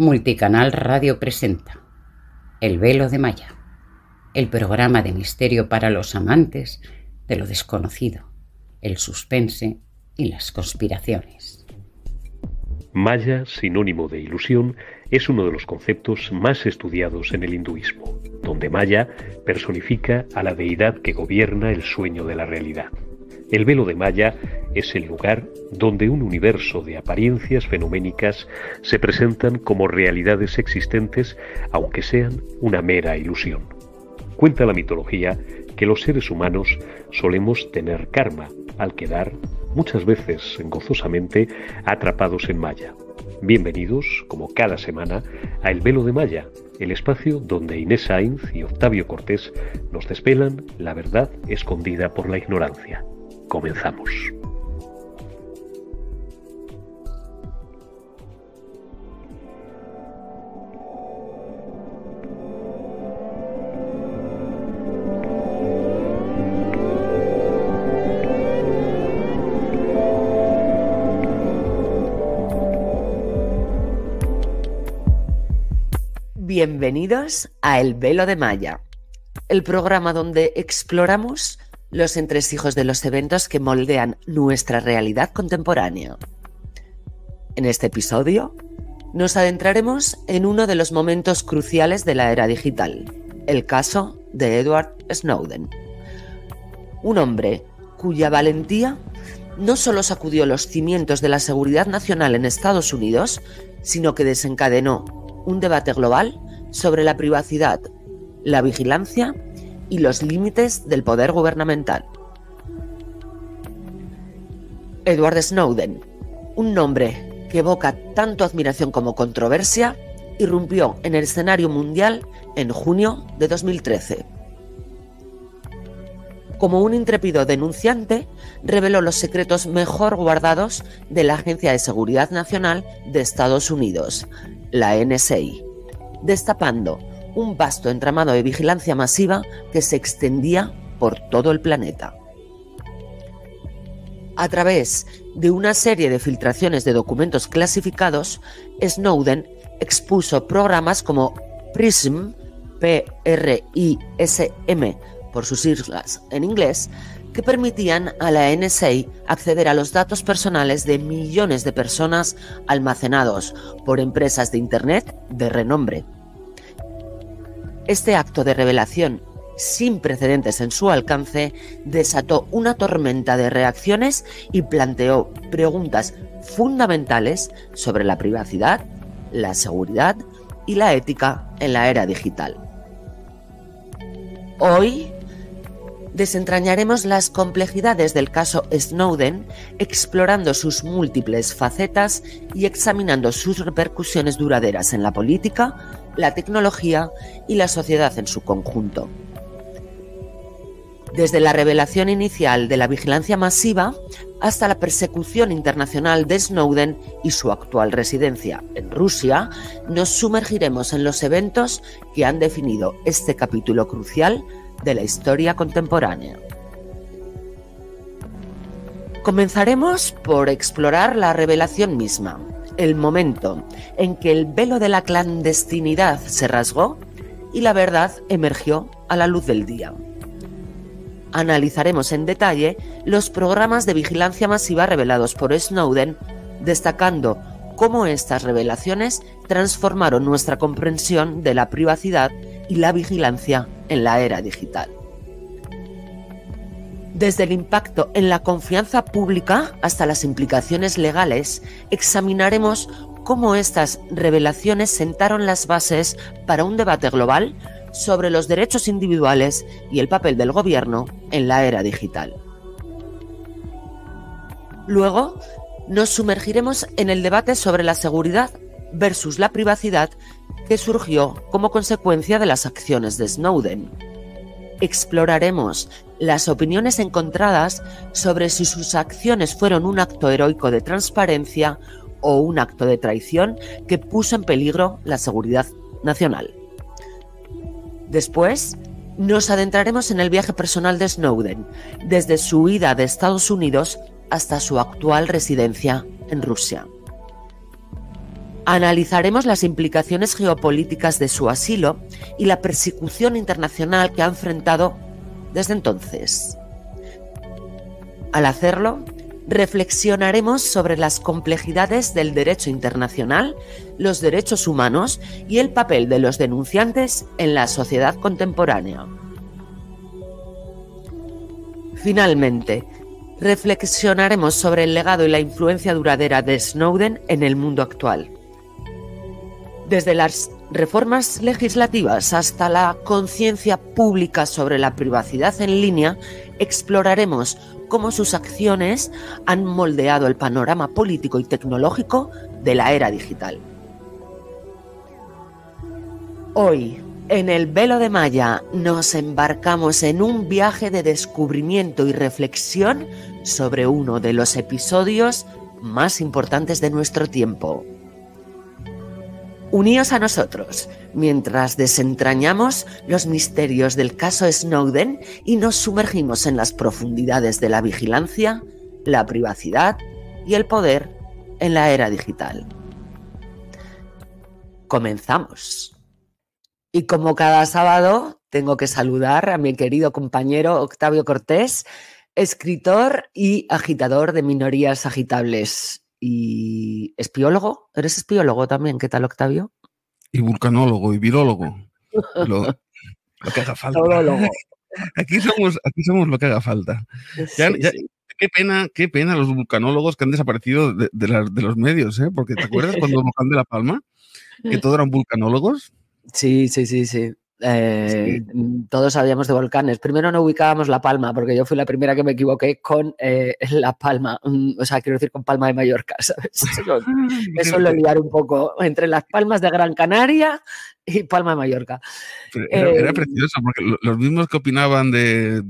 Multicanal Radio presenta El velo de Maya, el programa de misterio para los amantes de lo desconocido, el suspense y las conspiraciones. Maya, sinónimo de ilusión, es uno de los conceptos más estudiados en el hinduismo, donde Maya personifica a la deidad que gobierna el sueño de la realidad. El velo de Maya es el lugar donde un universo de apariencias fenoménicas se presentan como realidades existentes, aunque sean una mera ilusión. Cuenta la mitología que los seres humanos solemos tener karma al quedar, muchas veces gozosamente, atrapados en Maya. Bienvenidos, como cada semana, a El Velo de Maya, el espacio donde Inés Sainz y Octavio Cortés nos desvelan la verdad escondida por la ignorancia. Comenzamos. Bienvenidos a El Velo de Maya, el programa donde exploramos los entresijos de los eventos que moldean nuestra realidad contemporánea. En este episodio nos adentraremos en uno de los momentos cruciales de la era digital, el caso de Edward Snowden. Un hombre cuya valentía no solo sacudió los cimientos de la seguridad nacional en Estados Unidos, sino que desencadenó un debate global sobre la privacidad, la vigilancia y los límites del poder gubernamental. Edward Snowden, un nombre que evoca tanto admiración como controversia, irrumpió en el escenario mundial en junio de 2013. Como un intrépido denunciante, reveló los secretos mejor guardados de la Agencia de Seguridad Nacional de Estados Unidos, la NSA, destapando un vasto entramado de vigilancia masiva que se extendía por todo el planeta. A través de una serie de filtraciones de documentos clasificados, Snowden expuso programas como PRISM, ...P-R-I-S-M... por sus siglas en inglés, que permitían a la NSA acceder a los datos personales de millones de personas almacenados por empresas de Internet de renombre. Este acto de revelación sin precedentes en su alcance, desató una tormenta de reacciones y planteó preguntas fundamentales sobre la privacidad, la seguridad y la ética en la era digital. Hoy desentrañaremos las complejidades del caso Snowden, explorando sus múltiples facetas y examinando sus repercusiones duraderas en la política, la tecnología y la sociedad en su conjunto. Desde la revelación inicial de la vigilancia masiva hasta la persecución internacional de Snowden y su actual residencia en Rusia, nos sumergiremos en los eventos que han definido este capítulo crucial de la historia contemporánea. Comenzaremos por explorar la revelación misma, el momento en que el velo de la clandestinidad se rasgó y la verdad emergió a la luz del día. Analizaremos en detalle los programas de vigilancia masiva revelados por Snowden, destacando cómo estas revelaciones transformaron nuestra comprensión de la privacidad y la vigilancia en la era digital. Desde el impacto en la confianza pública hasta las implicaciones legales, examinaremos cómo estas revelaciones sentaron las bases para un debate global sobre los derechos individuales y el papel del gobierno en la era digital. Luego, nos sumergiremos en el debate sobre la seguridad versus la privacidad que surgió como consecuencia de las acciones de Snowden. Exploraremos las opiniones encontradas sobre si sus acciones fueron un acto heroico de transparencia o un acto de traición que puso en peligro la seguridad nacional. Después, nos adentraremos en el viaje personal de Snowden, desde su huida de Estados Unidos hasta su actual residencia en Rusia. Analizaremos las implicaciones geopolíticas de su asilo y la persecución internacional que ha enfrentado desde entonces, al hacerlo, reflexionaremos sobre las complejidades del derecho internacional, los derechos humanos y el papel de los denunciantes en la sociedad contemporánea. Finalmente, reflexionaremos sobre el legado y la influencia duradera de Snowden en el mundo actual. Desde las reformas legislativas hasta la conciencia pública sobre la privacidad en línea, exploraremos cómo sus acciones han moldeado el panorama político y tecnológico de la era digital. Hoy, en el Velo de Maya, nos embarcamos en un viaje de descubrimiento y reflexión sobre uno de los episodios más importantes de nuestro tiempo, Uníos a nosotros mientras desentrañamos los misterios del caso Snowden y nos sumergimos en las profundidades de la vigilancia, la privacidad y el poder en la era digital. Comenzamos. Y como cada sábado, tengo que saludar a mi querido compañero Octavio Cortés, escritor y agitador de minorías agitables y espiólogo? ¿Eres espiólogo también? ¿Qué tal, Octavio? Y vulcanólogo y virólogo. Lo, que haga falta. Aquí somos, aquí somos lo que haga falta. Eh, qué pena, qué pena los vulcanólogos que han desaparecido de, los medios, ¿eh? Porque ¿te acuerdas cuando Moján de la Palma? Que eh. todos eran vulcanólogos. Sí, sí, sí, sí. Eh, todos sabíamos de volcanes. Primero no ubicábamos La Palma, porque yo fui la primera que me equivoqué con eh, La Palma, o sea, quiero decir con Palma de Mallorca, ¿sabes? Eso, eso lo liar un poco entre las palmas de Gran Canaria y Palma de Mallorca. Era, eh, precioso, porque los mismos que opinaban de,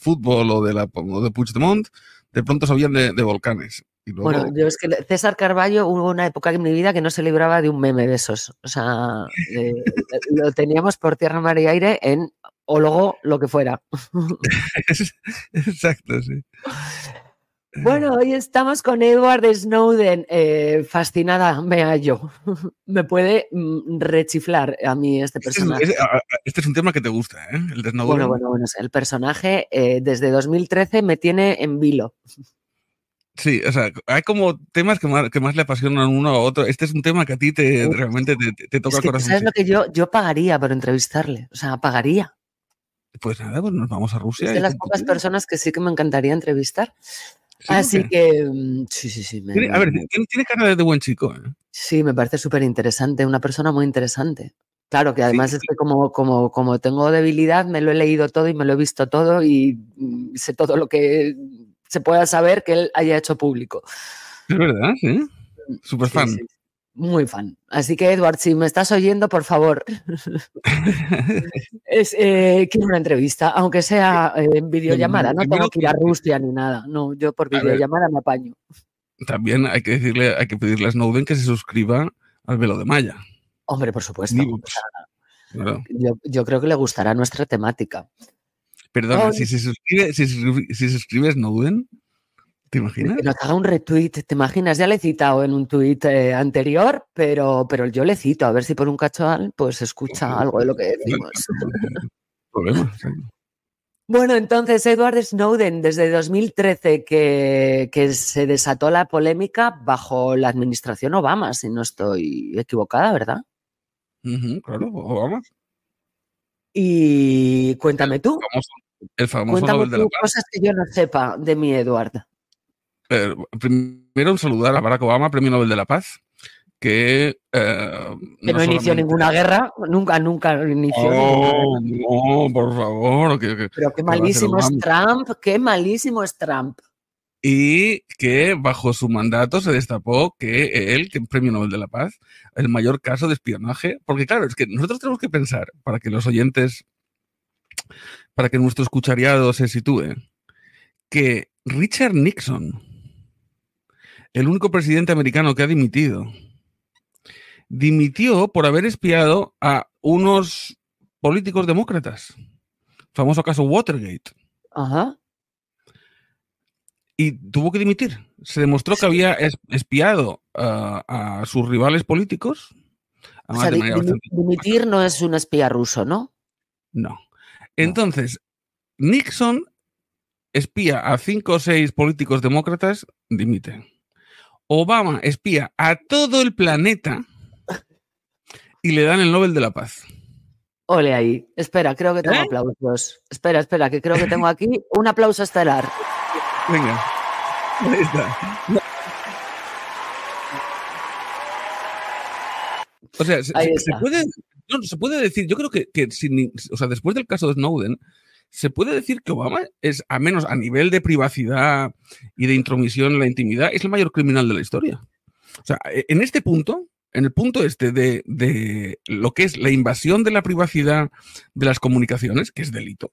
fútbol o de, la, de Puigdemont, de pronto sabían de volcanes. Bueno, yo es que César Carballo hubo una época en mi vida que no se libraba de un meme de esos. O sea, lo teníamos por tierra, mar y aire en o luego lo que fuera. Exacto, sí. Bueno, hoy estamos con Edward Snowden. Eh, fascinada me hallo. Me puede mm, rechiflar a mí este, este personaje. Este es, un tema que te gusta, ¿eh? El de Snowden. Bueno, bueno, bueno. El personaje eh, desde 2013 me tiene en vilo. Sí, o sea, hay como temas que más, que más le apasionan uno a otro. Este es un tema que a ti te, realmente te, toca es el corazón. ¿Sabes lo que yo, yo pagaría por entrevistarle? O sea, pagaría. Pues nada, pues nos vamos a Rusia. Es de las pocas personas que sí que me encantaría entrevistar. Así que, mm, sí, sí, sí. a ver, tiene, cara de buen chico. ¿eh? Sí, me parece súper interesante, una persona muy interesante. Claro, que además es que como, como, como tengo debilidad, me lo he leído todo y me lo he visto todo y mm, sé todo lo que se pueda saber que él haya hecho público. Es verdad, sí. Súper fan. Muy fan. Así que, Edward, si me estás oyendo, por favor. es, eh, quiero una entrevista, aunque sea eh, en videollamada. No tengo que ir a Rusia ni nada. No, yo por videollamada me apaño. También hay que decirle, hay que pedirle a Snowden que se suscriba al velo de Maya. Hombre, por supuesto. Pues, yo creo que le gustará nuestra temática. Perdona, si se, suscribe, si, ¿Te imaginas? Que nos haga un retweet, ¿te imaginas? Ya le he citado en un tweet eh, anterior, pero, pero yo le cito, a ver si por un cachoal pues escucha algo de lo que decimos. bueno, entonces Edward Snowden, desde 2013 que, que, se desató la polémica bajo la administración Obama, si no estoy equivocada, ¿verdad? claro, Obama. Y cuéntame tú. El famoso Nobel de la Paz. cosas que yo no sepa de mi Eduardo. Eh, primero, saludar a Barack Obama, premio Nobel de la Paz, que, eh, no, inició ninguna guerra, nunca, nunca inició. no, por favor. Pero qué malísimo es Trump, qué malísimo es Trump. Y que bajo su mandato se destapó que él, que premio Nobel de la Paz, el mayor caso de espionaje, porque claro, es que nosotros tenemos que pensar, para que los oyentes para que nuestro escuchariado se sitúe, que Richard Nixon, el único presidente americano que ha dimitido, dimitió por haber espiado a unos políticos demócratas. Famoso caso Watergate. Y tuvo que dimitir. Se demostró que había espiado a sus rivales políticos. O sea, dimitir no es un espía ruso, ¿no? No. Entonces, Nixon espía a cinco o seis políticos demócratas, dimite. Obama espía a todo el planeta y le dan el Nobel de la Paz. Ole ahí. Espera, creo que tengo ¿Eh? aplausos. Espera, espera, que creo que tengo aquí un aplauso estelar. Venga. Ahí O sea, se, puede, no, se puede decir, yo creo que, sin, o sea, después del caso de Snowden, se puede decir que Obama es, a menos a nivel de privacidad y de intromisión en la intimidad, es el mayor criminal de la historia. O sea, e, en este punto, en el punto este de, lo que es la invasión de la privacidad de las comunicaciones, que es delito,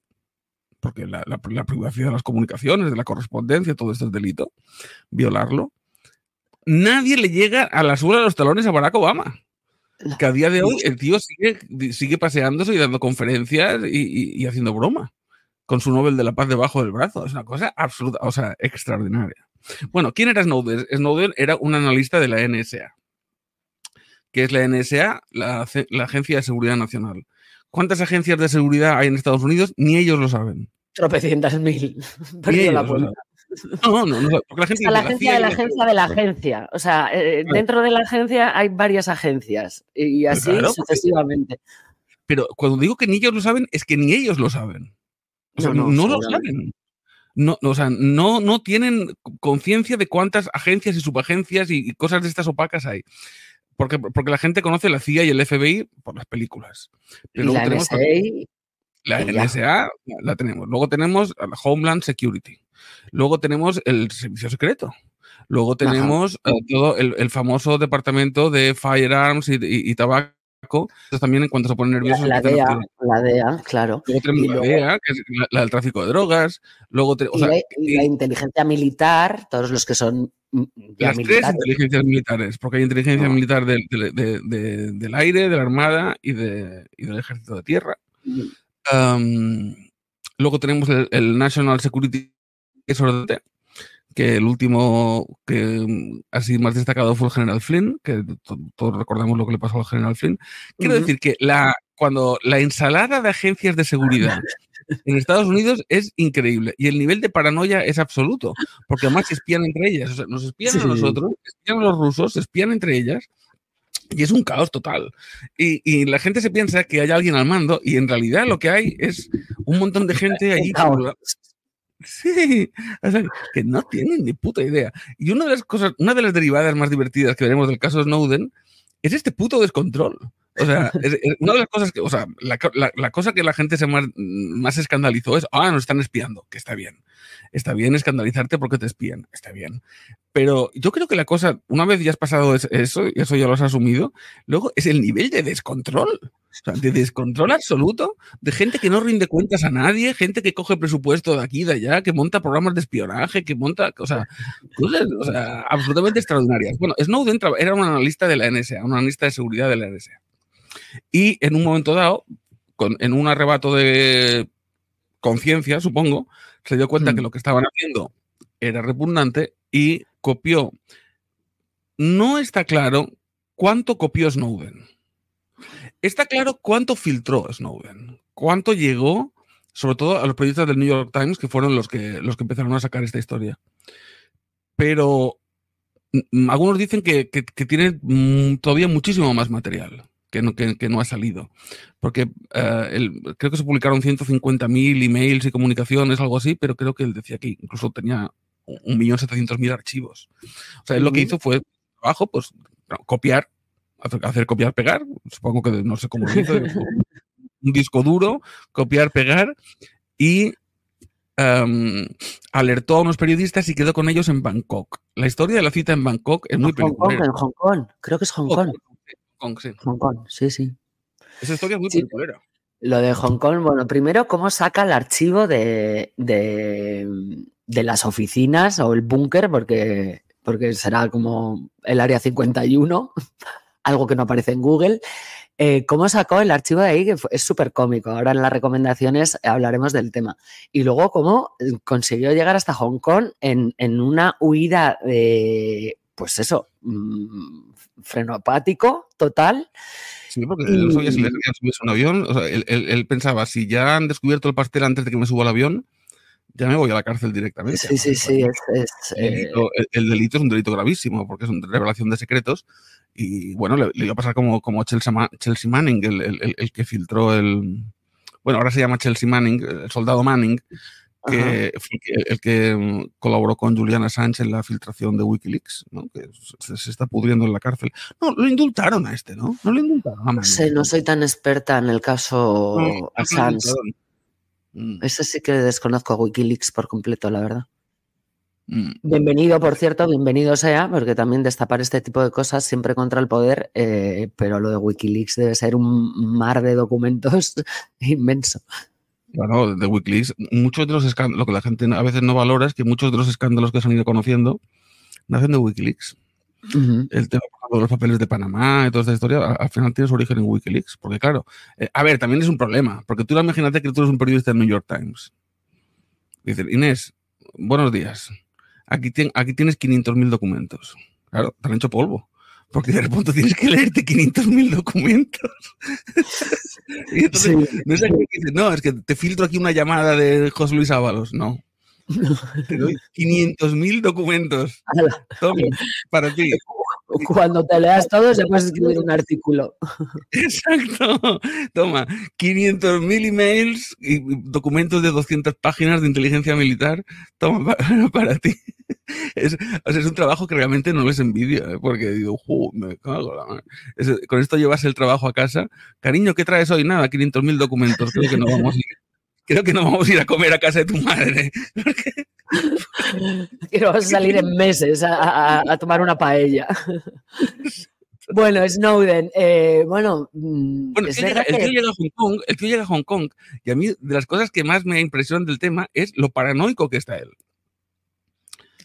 porque la, la, privacidad de las comunicaciones, de la correspondencia, todo esto es delito, violarlo, nadie le llega a la suela de los talones a Barack Obama que a día de hoy el tío sigue, paseándose y dando conferencias y, haciendo broma con su Nobel de la Paz debajo del brazo. Es una cosa absoluta, o sea, extraordinaria. Bueno, ¿quién era Snowden? Snowden era un analista de la NSA, que es la NSA, la, Agencia de Seguridad Nacional. ¿Cuántas agencias de seguridad hay en Estados Unidos? Ni ellos lo saben. Tropecientas mil. Perdido la saben. No, no, no. la agencia de la agencia de la agencia. O sea, eh, dentro de la agencia hay varias agencias y así sucesivamente. Pero cuando digo que ni ellos lo saben, es que ni ellos lo saben. O sea, no, lo saben. No, o sea, no, tienen conciencia de cuántas agencias y subagencias y, cosas de estas opacas hay. Porque, porque la gente conoce la CIA y el FBI por las películas. la NSA, la NSA la tenemos. Luego tenemos Homeland Security Luego tenemos el servicio secreto. Luego tenemos eh, todo el, famoso departamento de firearms y, tabaco. entonces tabaco también en cuanto se pone nervioso. La, DEA, claro. Luego tenemos la DEA, que es la, del tráfico de drogas. Luego la, inteligencia militar, todos los que son. Mm, Las militares. tres inteligencias militares, porque hay inteligencia militar del, aire, de la armada y, de, y del ejército de tierra. luego tenemos el, National Security sorteo que el último que mm, sido más destacado fue el general Flynn, que todos recordamos lo que le pasó al general Flynn. Quiero decir que la, cuando la ensalada de agencias de seguridad en Estados Unidos es increíble y el nivel de paranoia es absoluto, porque además se espían entre ellas, nos espían a nosotros, espían a los rusos, se espían entre ellas. Y es un caos total. Y, y, la gente se piensa que hay alguien al mando y en realidad lo que hay es un montón de gente allí Sí, o sea, que no tienen ni puta idea. Y una de las cosas, una de las derivadas más divertidas que veremos del caso Snowden es este puto descontrol. O sea, una de las cosas que, o sea, la, cosa que la gente se más, escandalizó es, ah, nos están espiando, que está bien. Está bien escandalizarte porque te espían, está bien. Pero yo creo que la cosa, una vez ya has pasado eso, y eso ya lo has asumido, luego es el nivel de descontrol. de descontrol absoluto, de gente que no rinde cuentas a nadie, gente que coge presupuesto de aquí y de allá, que monta programas de espionaje, que monta, cosas absolutamente extraordinarias. Bueno, Snowden era un analista de la NSA, un analista de seguridad de la NSA. Y en un momento dado, en un arrebato de conciencia, supongo, se dio cuenta hmm. que lo que estaban haciendo era repugnante y copió. No está claro cuánto copió Snowden. Está claro cuánto filtró Snowden, cuánto llegó, sobre todo a los periodistas del New York Times, que fueron los que, los que empezaron a sacar esta historia. Pero mm, algunos dicen que, que, que tienen mm, todavía muchísimo más material que no, que, no ha salido. Porque eh, creo que se publicaron 150.000 emails y comunicaciones, algo así, pero creo que él decía que incluso tenía 1.700.000 archivos. O sea, él lo que hizo fue abajo pues copiar, hacer, copiar, pegar, supongo que no sé cómo lo hizo, un disco duro, copiar, pegar y em, alertó a unos periodistas y quedó con ellos en Bangkok. La historia de la cita en Bangkok es muy Hong en Hong Kong, creo que es Hong Kong. Hong Kong, sí, sí. Esa historia es muy Lo de Hong Kong, bueno, primero, ¿cómo saca el archivo de, las oficinas o el búnker? Porque, porque será como el área 51, algo que no aparece en Google. Eh, ¿Cómo sacó el archivo de ahí? Que es súper cómico. Ahora en las recomendaciones hablaremos del tema. Y luego, cómo eh, consiguió llegar hasta Hong Kong en una huida de pues eso, mm, freno apático total. Sí, porque avión. él, pensaba, si ya han descubierto el pastel antes de que me suba al avión, ya me voy a la cárcel directamente. Sí, sí, sí. Es, eh, el, delito, es un delito gravísimo porque es una revelación de secretos. Y bueno, le, iba a pasar como, como Chelsea, Manning, el, el que filtró el. Bueno, ahora se llama Chelsea Manning, el soldado Manning, que el que mm, colaboró con Juliana Sánchez en la filtración de Wikileaks, que se está pudriendo en la cárcel. No, lo indultaron a este, ¿no? No lo indultaron. A no soy tan experta en el caso Sánchez mm. Ese sí que desconozco a Wikileaks por completo, la verdad. Mm. Bienvenido, por cierto, bienvenido sea, porque también destapar este tipo de cosas siempre contra el poder, eh, pero lo de Wikileaks debe ser un mar de documentos inmenso bueno de Wikileaks, muchos de los escándalos, lo que la gente a veces no valora es que muchos de los escándalos que se han ido conociendo nacen de Wikileaks. El tema de los papeles de Panamá y toda esta historia, al final tiene su origen en Wikileaks, porque claro, eh, a ver, también es un problema, porque tú imagínate que tú eres un periodista del New York Times. dices, Inés, buenos días. Aquí, aquí tienes 500.000 documentos. Claro, te han hecho polvo porque de repente tienes que leerte 500.000 documentos. no, es que te filtro aquí una llamada de José Luis Ábalos, no. Te 500.000 documentos. Toma, para ti. Cuando te leas todo, se puedes escribir un artículo. Exacto. Toma, 500.000 emails y documentos de 200 páginas de inteligencia militar. Toma, para ti es, es un trabajo que realmente no les envidia, ¿eh? porque digo, con esto llevas el trabajo a casa. Cariño, ¿qué traes hoy? Nada, 500.000 documentos. Creo que no vamos a ir. Creo que no vamos a ir a comer a casa de tu madre. que vas a salir en meses a, tomar una paella. Bueno, Snowden, eh, bueno... Mm, el, llega, a Hong Kong, el llega a Hong Kong y a mí de las cosas que más me impresionan del tema es lo paranoico que está él.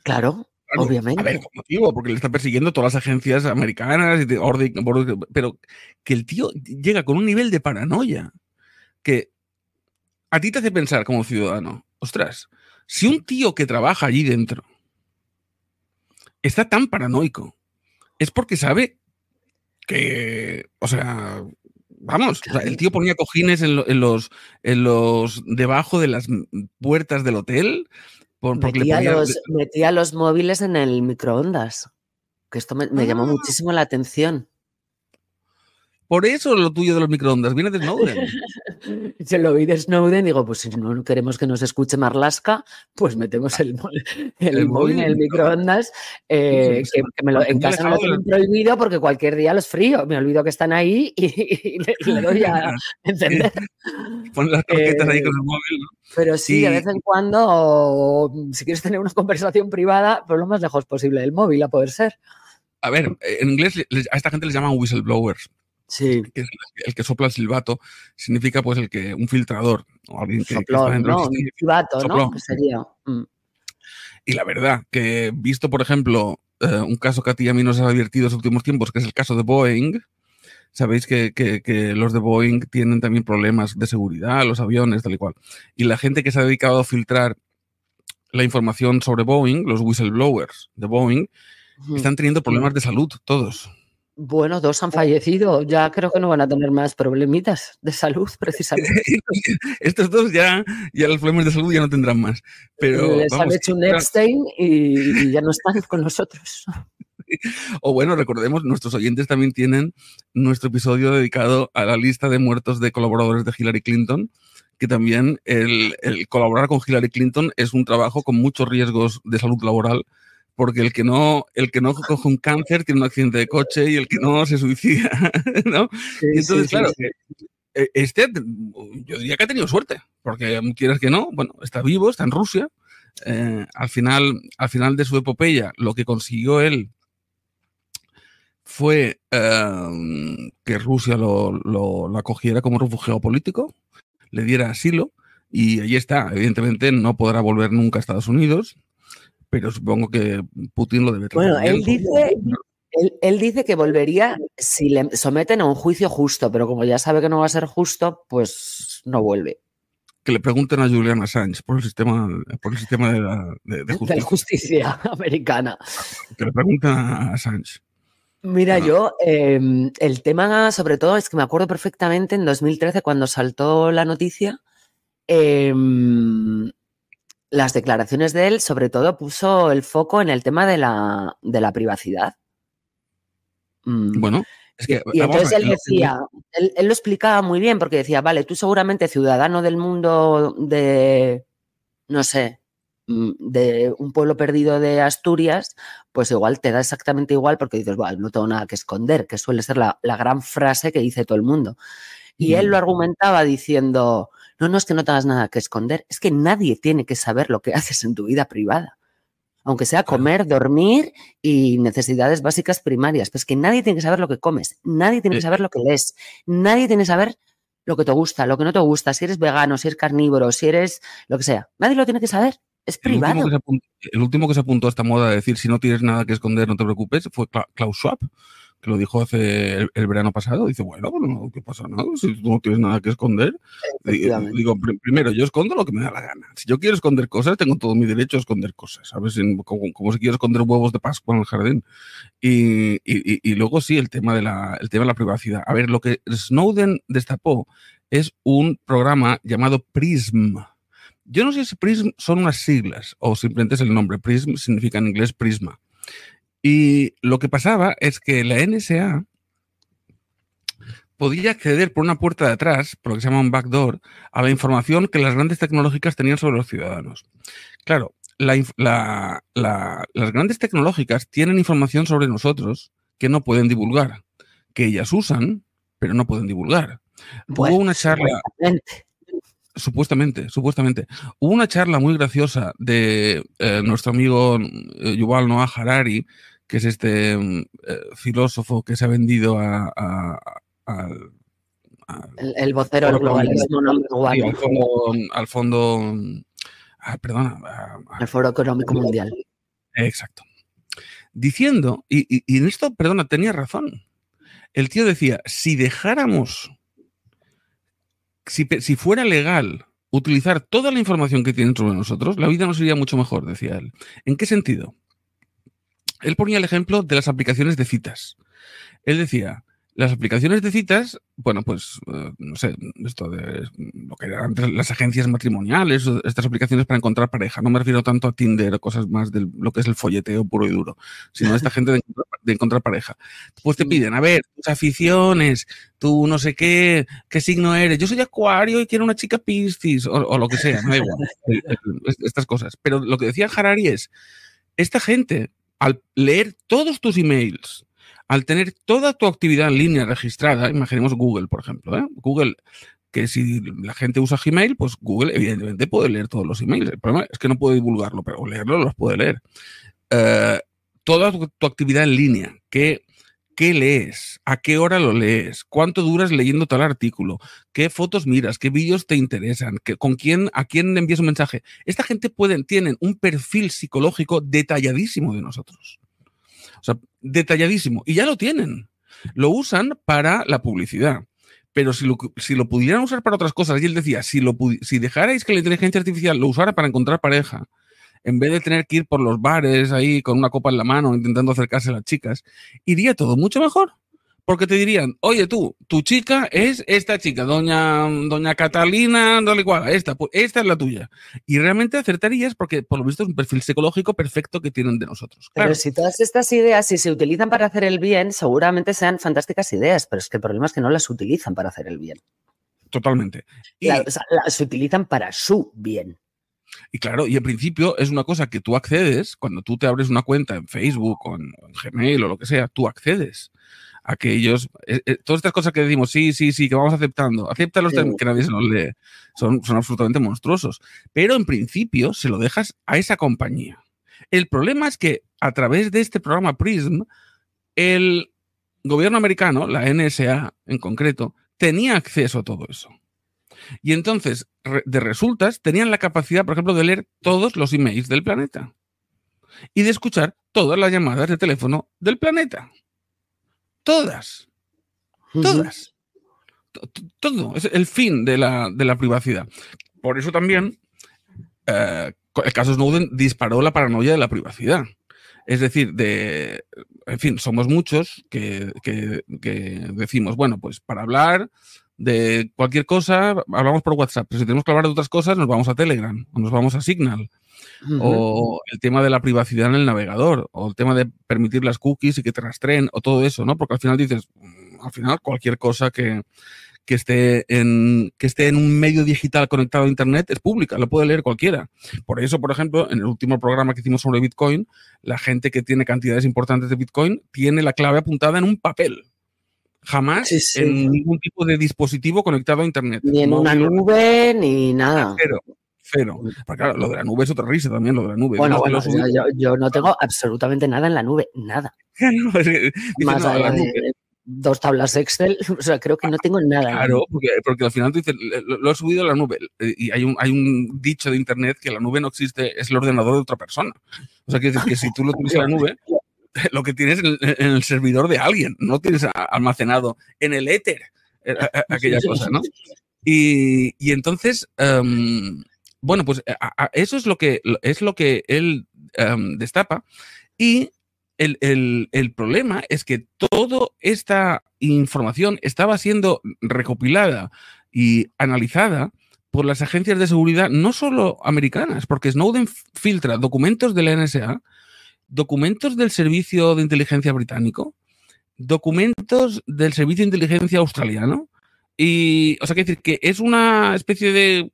Claro, Obviamente. porque le están persiguiendo todas las agencias americanas, y de, pero que el tío llega con un nivel de paranoia que a ti te hace pensar como ciudadano, ostras, si un tío que trabaja allí dentro está tan paranoico, es porque sabe que, o sea, vamos, el tío ponía cojines en, los, en los debajo de las puertas del hotel metía, los, móviles en el microondas, que esto me, llamó ah. muchísimo la atención. Por eso lo tuyo de los microondas viene de Snowden. Se lo vi de Snowden, y digo, pues si no queremos que nos escuche Marlaska, pues metemos el, móvil en el microondas, en casa no lo tienen prohibido porque cualquier día los frío, me olvido que están ahí y, le, doy a entender. Pon las croquetas ahí eh, con el móvil. ¿no? Pero sí, de vez en cuando, si quieres tener una conversación privada, pero lo más lejos posible del móvil, a poder ser. A ver, en inglés a esta gente les llaman whistleblowers, Sí. el que sopla el silbato, significa pues el que un filtrador o alguien que, silbato, ¿no? sería. Mm. Y la verdad, que visto, por ejemplo, eh, un caso que a ti a mí nos ha advertido en los últimos tiempos, que es el caso de Boeing, sabéis que, los de Boeing tienen también problemas de seguridad, los aviones, tal y cual. Y la gente que se ha dedicado a filtrar la información sobre Boeing, los whistleblowers de Boeing, están teniendo problemas de salud todos. Bueno, dos han fallecido. Ya creo que no van a tener más problemitas de salud, precisamente. Estos dos ya, ya los problemas de salud ya no tendrán más. Pero, Les han hecho un Epstein y, ya no están con nosotros. O bueno, recordemos, nuestros oyentes también tienen nuestro episodio dedicado a la lista de muertos de colaboradores de Hillary Clinton, que también el colaborar con Hillary Clinton es un trabajo con muchos riesgos de salud laboral porque el que no, el que no coge un cáncer tiene un accidente de coche y el que no se suicida, ¿no? entonces, claro, e, este yo diría que ha tenido suerte, porque quieras que no, bueno, está vivo, está en Rusia. Eh, al, final, al final de su epopeya, lo que consiguió él fue em, que Rusia lo, lo, lo, acogiera como refugiado político, le diera asilo, y ahí está. Evidentemente no podrá volver nunca a Estados Unidos, pero supongo que Putin lo debe tener. Bueno, él dice, él, dice que volvería si le someten a un juicio justo, pero como ya sabe que no va a ser justo, pues no vuelve que le pregunten a Julian Assange por el sistema, por el sistema de, justicia. americana. Que le pregunten a Assange. Mira, yo eh, el tema, sobre todo, es que me acuerdo perfectamente en 2013 cuando saltó la noticia. Eh, las declaraciones de él, sobre todo, puso el foco en el tema de la, privacidad. Mm. Bueno. Es que, y entonces él decía, él, lo explicaba muy bien porque decía, vale, tú seguramente ciudadano del mundo de, no sé, mm, de un pueblo perdido de Asturias, pues igual te da exactamente igual porque dices, vale, no tengo nada que esconder, que suele ser la, gran frase que dice todo el mundo. Y él lo mm. argumentaba diciendo, no, no es que no tengas nada que esconder, es que nadie tiene que saber lo que haces en tu vida privada. Aunque sea comer, dormir y necesidades básicas primarias. Pues que nadie tiene que saber lo que comes, nadie tiene que eh, saber lo que eh. lees, nadie tiene que saber lo que te gusta, lo que no te gusta, si eres vegano, si eres carnívoro, si eres lo que sea. Nadie lo tiene que saber. Es privado. El último, que se apuntó, el último que se apuntó a esta moda de decir si no tienes nada que esconder, no te preocupes, fue Klaus Schwab que lo dijo hace el, verano pasado, dice, bueno, pues ¿qué pasa? No? Si tú no tienes nada que esconder, digo, primero, yo escondo lo que me da la gana. Si yo quiero esconder cosas, tengo todo mi derecho a esconder cosas, ¿sabes? Como, como si quiero esconder huevos de Pascua en el jardín. Y, y, y, luego sí, el tema, de la, el tema de la privacidad. A ver, lo que Snowden destapó es un programa llamado PRISM. Yo no sé si PRISM son unas siglas o simplemente es el nombre. PRISM significa en inglés prisma. Y lo que pasaba es que la NSA podía acceder por una puerta de atrás, por lo que se llama un backdoor, a la información que las grandes tecnológicas tenían sobre los ciudadanos. Claro, las grandes tecnológicas tienen información sobre nosotros que no pueden divulgar, que ellas usan, pero no pueden divulgar. Hubo una charla. Supuestamente, supuestamente. Hubo una charla muy graciosa de eh, nuestro amigo eh, Yuval Noah Harari que es este mm, eh, filósofo que se ha vendido a, el, vocero del globalismo mm, Al fondo, mm, ah, perdona. al Foro Económico Mundial. Exacto. Diciendo, y, en esto, perdona, tenía razón. El tío decía, si dejáramos, si, fuera legal utilizar toda la información que dentro de nosotros, la vida nos sería mucho mejor, decía él. ¿En qué sentido? él ponía el ejemplo de las aplicaciones de citas. Él decía, las aplicaciones de citas, bueno, pues eh, no sé, esto de lo que eran las agencias matrimoniales, estas aplicaciones para encontrar pareja. No me refiero tanto a Tinder o cosas más de lo que es el folleteo puro y duro, sino a esta gente de, encontrar pareja. Pues te piden, a ver, tus aficiones, tú no sé qué, qué signo eres. Yo soy acuario y quiero una chica piscis o, lo que sea, no da igual, estas cosas. Pero lo que decía Harari es, esta gente al leer todos tus emails, al tener toda tu actividad en línea registrada, imaginemos Google, por ejemplo, ¿eh? Google, que si la gente usa Gmail, pues Google evidentemente puede leer todos los emails. El problema es que no puede divulgarlo, pero leerlo los puede leer. Eh, toda tu, tu, actividad en línea, que ¿Qué lees? ¿A qué hora lo lees? ¿Cuánto duras leyendo tal artículo? ¿Qué fotos miras? ¿Qué vídeos te interesan? ¿Con quién, a quién envías un mensaje? Esta gente pueden, tienen un perfil psicológico detalladísimo de nosotros. O sea, detalladísimo. Y ya lo tienen. Lo usan para la publicidad. Pero si lo, pudieran usar para otras cosas, y él decía, si, si dejarais que la inteligencia artificial lo usara para encontrar pareja, en vez de tener que ir por los bares ahí con una copa en la mano intentando acercarse a las chicas, iría todo mucho mejor. Porque te dirían, oye tú, tu chica es esta chica, doña, doña Catalina, no igual, esta, pues, esta es la tuya. Y realmente acertarías porque por lo visto es un perfil psicológico perfecto que tienen de nosotros. Claro. Pero si todas estas ideas, si se utilizan para hacer el bien, seguramente sean fantásticas ideas, pero es que el problema es que no las utilizan para hacer el bien. Totalmente. Y... las utilizan para su bien. Y claro, y en principio es una cosa que tú accedes, cuando tú te abres una cuenta en Facebook o en, Gmail o lo que sea, tú accedes a que ellos, eh, eh, todas estas cosas que decimos, sí, sí, sí, que vamos aceptando, acepta los que nadie se los lee, son absolutamente monstruosos. Pero en principio se lo dejas a esa compañía. El problema es que a través de este programa PRISM, el gobierno americano, la NSA en concreto, tenía acceso a todo eso. Y entonces, de resultas, tenían la capacidad, por ejemplo, de leer todos los emails del planeta y de escuchar todas las llamadas de teléfono del planeta. Todas. Todas. Todo. Es el fin de la, de la privacidad. Por eso también eh, el caso Snowden disparó la paranoia de la privacidad. Es decir, de, en fin, somos muchos que, que, que decimos, bueno, pues para hablar de cualquier cosa, hablamos por WhatsApp, pero si tenemos que hablar de otras cosas, nos vamos a Telegram o nos vamos a Signal. O el tema de la privacidad en el navegador, o el tema de permitir las cookies y que te rastreen, o todo eso, ¿no? Porque al final dices, mm, al final cualquier cosa que, que esté en que esté en un medio digital conectado a internet es pública, lo puede leer cualquiera. Por eso, por ejemplo, en el último programa que hicimos sobre Bitcoin, la gente que tiene cantidades importantes de Bitcoin tiene la clave apuntada en un papel. Jamás en ningún tipo de dispositivo conectado a Internet. Ni en una nube, ni nada. Cero, cero. Mm. claro, lo de la nube es otra risa también, lo de la nube. Bueno, yo, no tengo absolutamente nada en la nube, nada. Dos tablas Más de dos tablas Excel, o sea, creo que no tengo nada. Claro, porque, al final tú dices, lo, he subido a la nube. Eh, y hay un, hay un dicho de Internet que la nube no existe, es el ordenador de otra persona. O sea, que, que si tú lo tienes en la nube, lo que tienes en, el servidor de alguien, no tienes almacenado en el éter eh, aquella cosa, ¿no? Y, entonces, em, bueno, pues eh, eso es lo que, es lo que él em, destapa. Y el, el, problema es que toda esta información estaba siendo recopilada y analizada por las agencias de seguridad, no solo americanas, porque Snowden filtra documentos de la NSA documentos del Servicio de Inteligencia Británico, documentos del Servicio de Inteligencia Australiano, y, o sea, que decir que es una especie de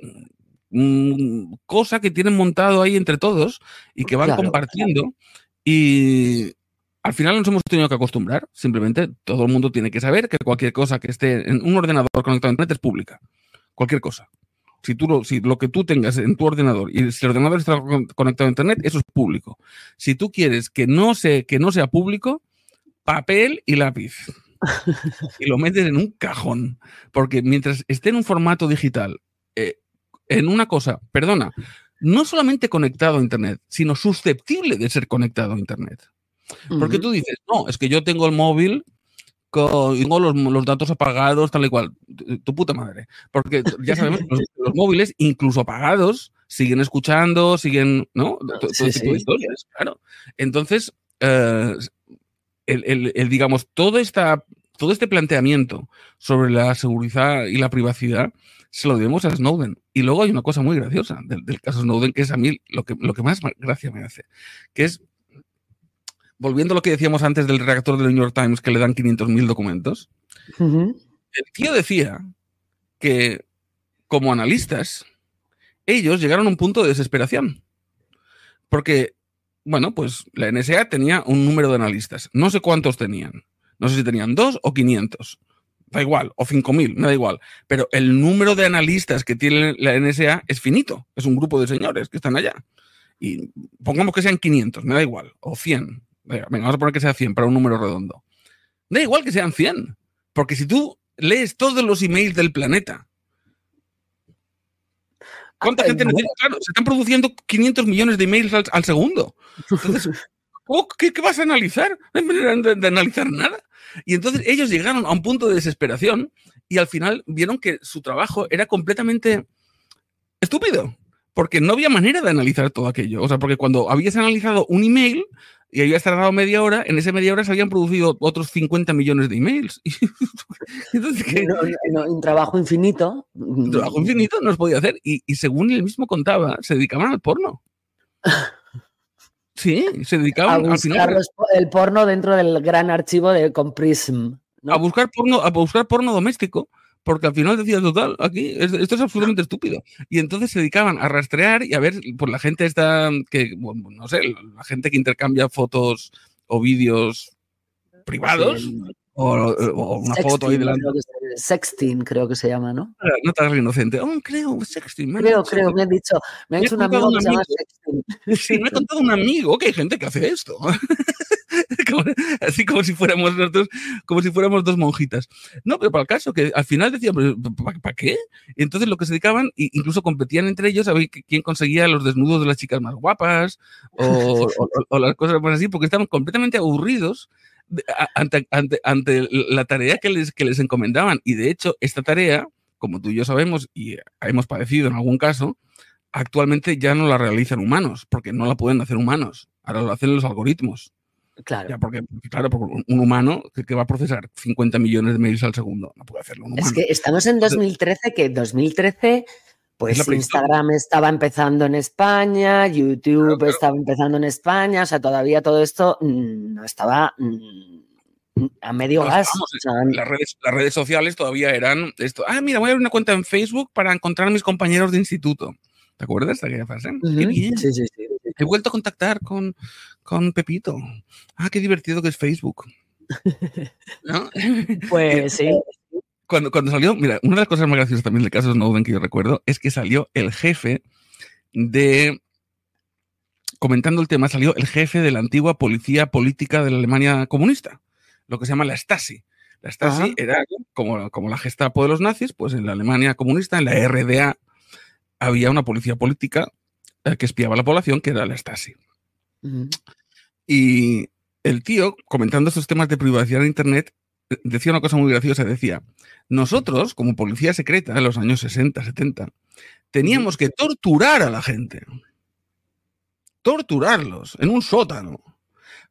mm, mm, cosa que tienen montado ahí entre todos y que van compartiendo y al final nos hemos tenido que acostumbrar, simplemente todo el mundo tiene que saber que cualquier cosa que esté en un ordenador conectado a internet es pública, cualquier cosa. Si, tú lo, lo que tú tengas en tu ordenador y si el ordenador está conectado a Internet, eso es público. Si tú quieres que no, que no sea público, papel y lápiz. y lo metes en un cajón. Porque mientras esté en un formato digital, eh, en una cosa, perdona, no solamente conectado a Internet, sino susceptible de ser conectado a Internet. Porque tú dices, no, es que yo tengo el móvil con los, datos apagados, tal y cual. Tu puta madre. Porque ya sabemos los, los móviles, incluso apagados, siguen escuchando, siguen, ¿no? Entonces, digamos, todo, esta, todo este planteamiento sobre la seguridad y la privacidad se lo debemos a Snowden. Y luego hay una cosa muy graciosa del, del caso Snowden, que es a mí lo lo que más gracia me hace, que es volviendo a lo que decíamos antes del redactor del New York Times que le dan 500.000 documentos, el tío decía que como analistas, ellos llegaron a un punto de desesperación. Porque, bueno, pues la NSA tenía un número de analistas. No sé cuántos tenían. No sé si tenían dos o 500. Da igual. O 5.000, me da igual. Pero el número de analistas que tiene la NSA es finito. Es un grupo de señores que están allá. Y pongamos que sean 500, me da igual. O 100 venga, vamos a poner que sea 100 para un número redondo. Da igual que sean 100, porque si tú lees todos los emails del planeta, ¿cuánta gente necesita? se están produciendo 500 millones de emails al, segundo. Entonces, ¿qué, vas a analizar? No hay manera de analizar nada. Y entonces ellos llegaron a un punto de desesperación y al final vieron que su trabajo era completamente estúpido, porque no había manera de analizar todo aquello. O sea, porque cuando habías analizado un email, y habías tardado media hora, en esa media hora se habían producido otros 50 millones de emails. un trabajo infinito. Un trabajo infinito no se podía hacer. Y, según él mismo contaba, se dedicaban al porno. Sí, se dedicaban a buscar al el porno dentro del gran archivo de Comprism. A buscar porno, a buscar porno doméstico porque al final decía, total, aquí, esto es absolutamente estúpido. Y entonces se dedicaban a rastrear y a ver, por pues, la gente está que, no sé, la gente que intercambia fotos o vídeos privados. O, una foto ahí delante. Creo sexting, creo que se llama, ¿no? Ah, no tan inocente. Oh, creo, sexting. creo, creo, me han dicho. Me, ha un amigo, que se llama sexting. Sí, me ha contado un amigo que hay gente que hace esto. así como si fuéramos nosotros, como si fuéramos dos monjitas. No, pero para el caso, que al final decían, ¿para, qué? Entonces lo que se dedicaban, incluso competían entre ellos a ver quién conseguía los desnudos de las chicas más guapas o, las cosas así, porque estaban completamente aburridos ante, la tarea que les, encomendaban. Y de hecho, esta tarea, como tú y yo sabemos y hemos padecido en algún caso, actualmente ya no la realizan humanos, porque no la pueden hacer humanos. Ahora lo hacen los algoritmos. Claro. porque, claro, porque un humano que va a procesar 50 millones de mails al segundo no puede hacerlo. Es que estamos en 2013, que 2013 pues Instagram estaba empezando en España, YouTube estaba empezando en España, o sea, todavía todo esto mm, no estaba mm, a medio gas. las, redes, las, redes, sociales todavía eran esto. Ah, mira, voy a abrir una cuenta en Facebook para encontrar a mis compañeros de instituto. ¿Te acuerdas de aquella fase? Sí, sí, sí. He vuelto a contactar con, con Pepito. Ah, qué divertido que es Facebook. Pues sí, cuando, cuando salió, mira, una de las cosas más graciosas también del caso Snowden que yo recuerdo es que salió el jefe de comentando el tema, salió el jefe de la antigua policía política de la Alemania comunista, lo que se llama la Stasi. La Stasi era como, como la Gestapo de los nazis, pues en la Alemania comunista, en la RDA, había una policía política eh, que espiaba a la población, que era la Stasi. Y el tío, comentando estos temas de privacidad en Internet, decía una cosa muy graciosa, decía, nosotros, como policía secreta de los años 60, 70, teníamos que torturar a la gente, torturarlos en un sótano,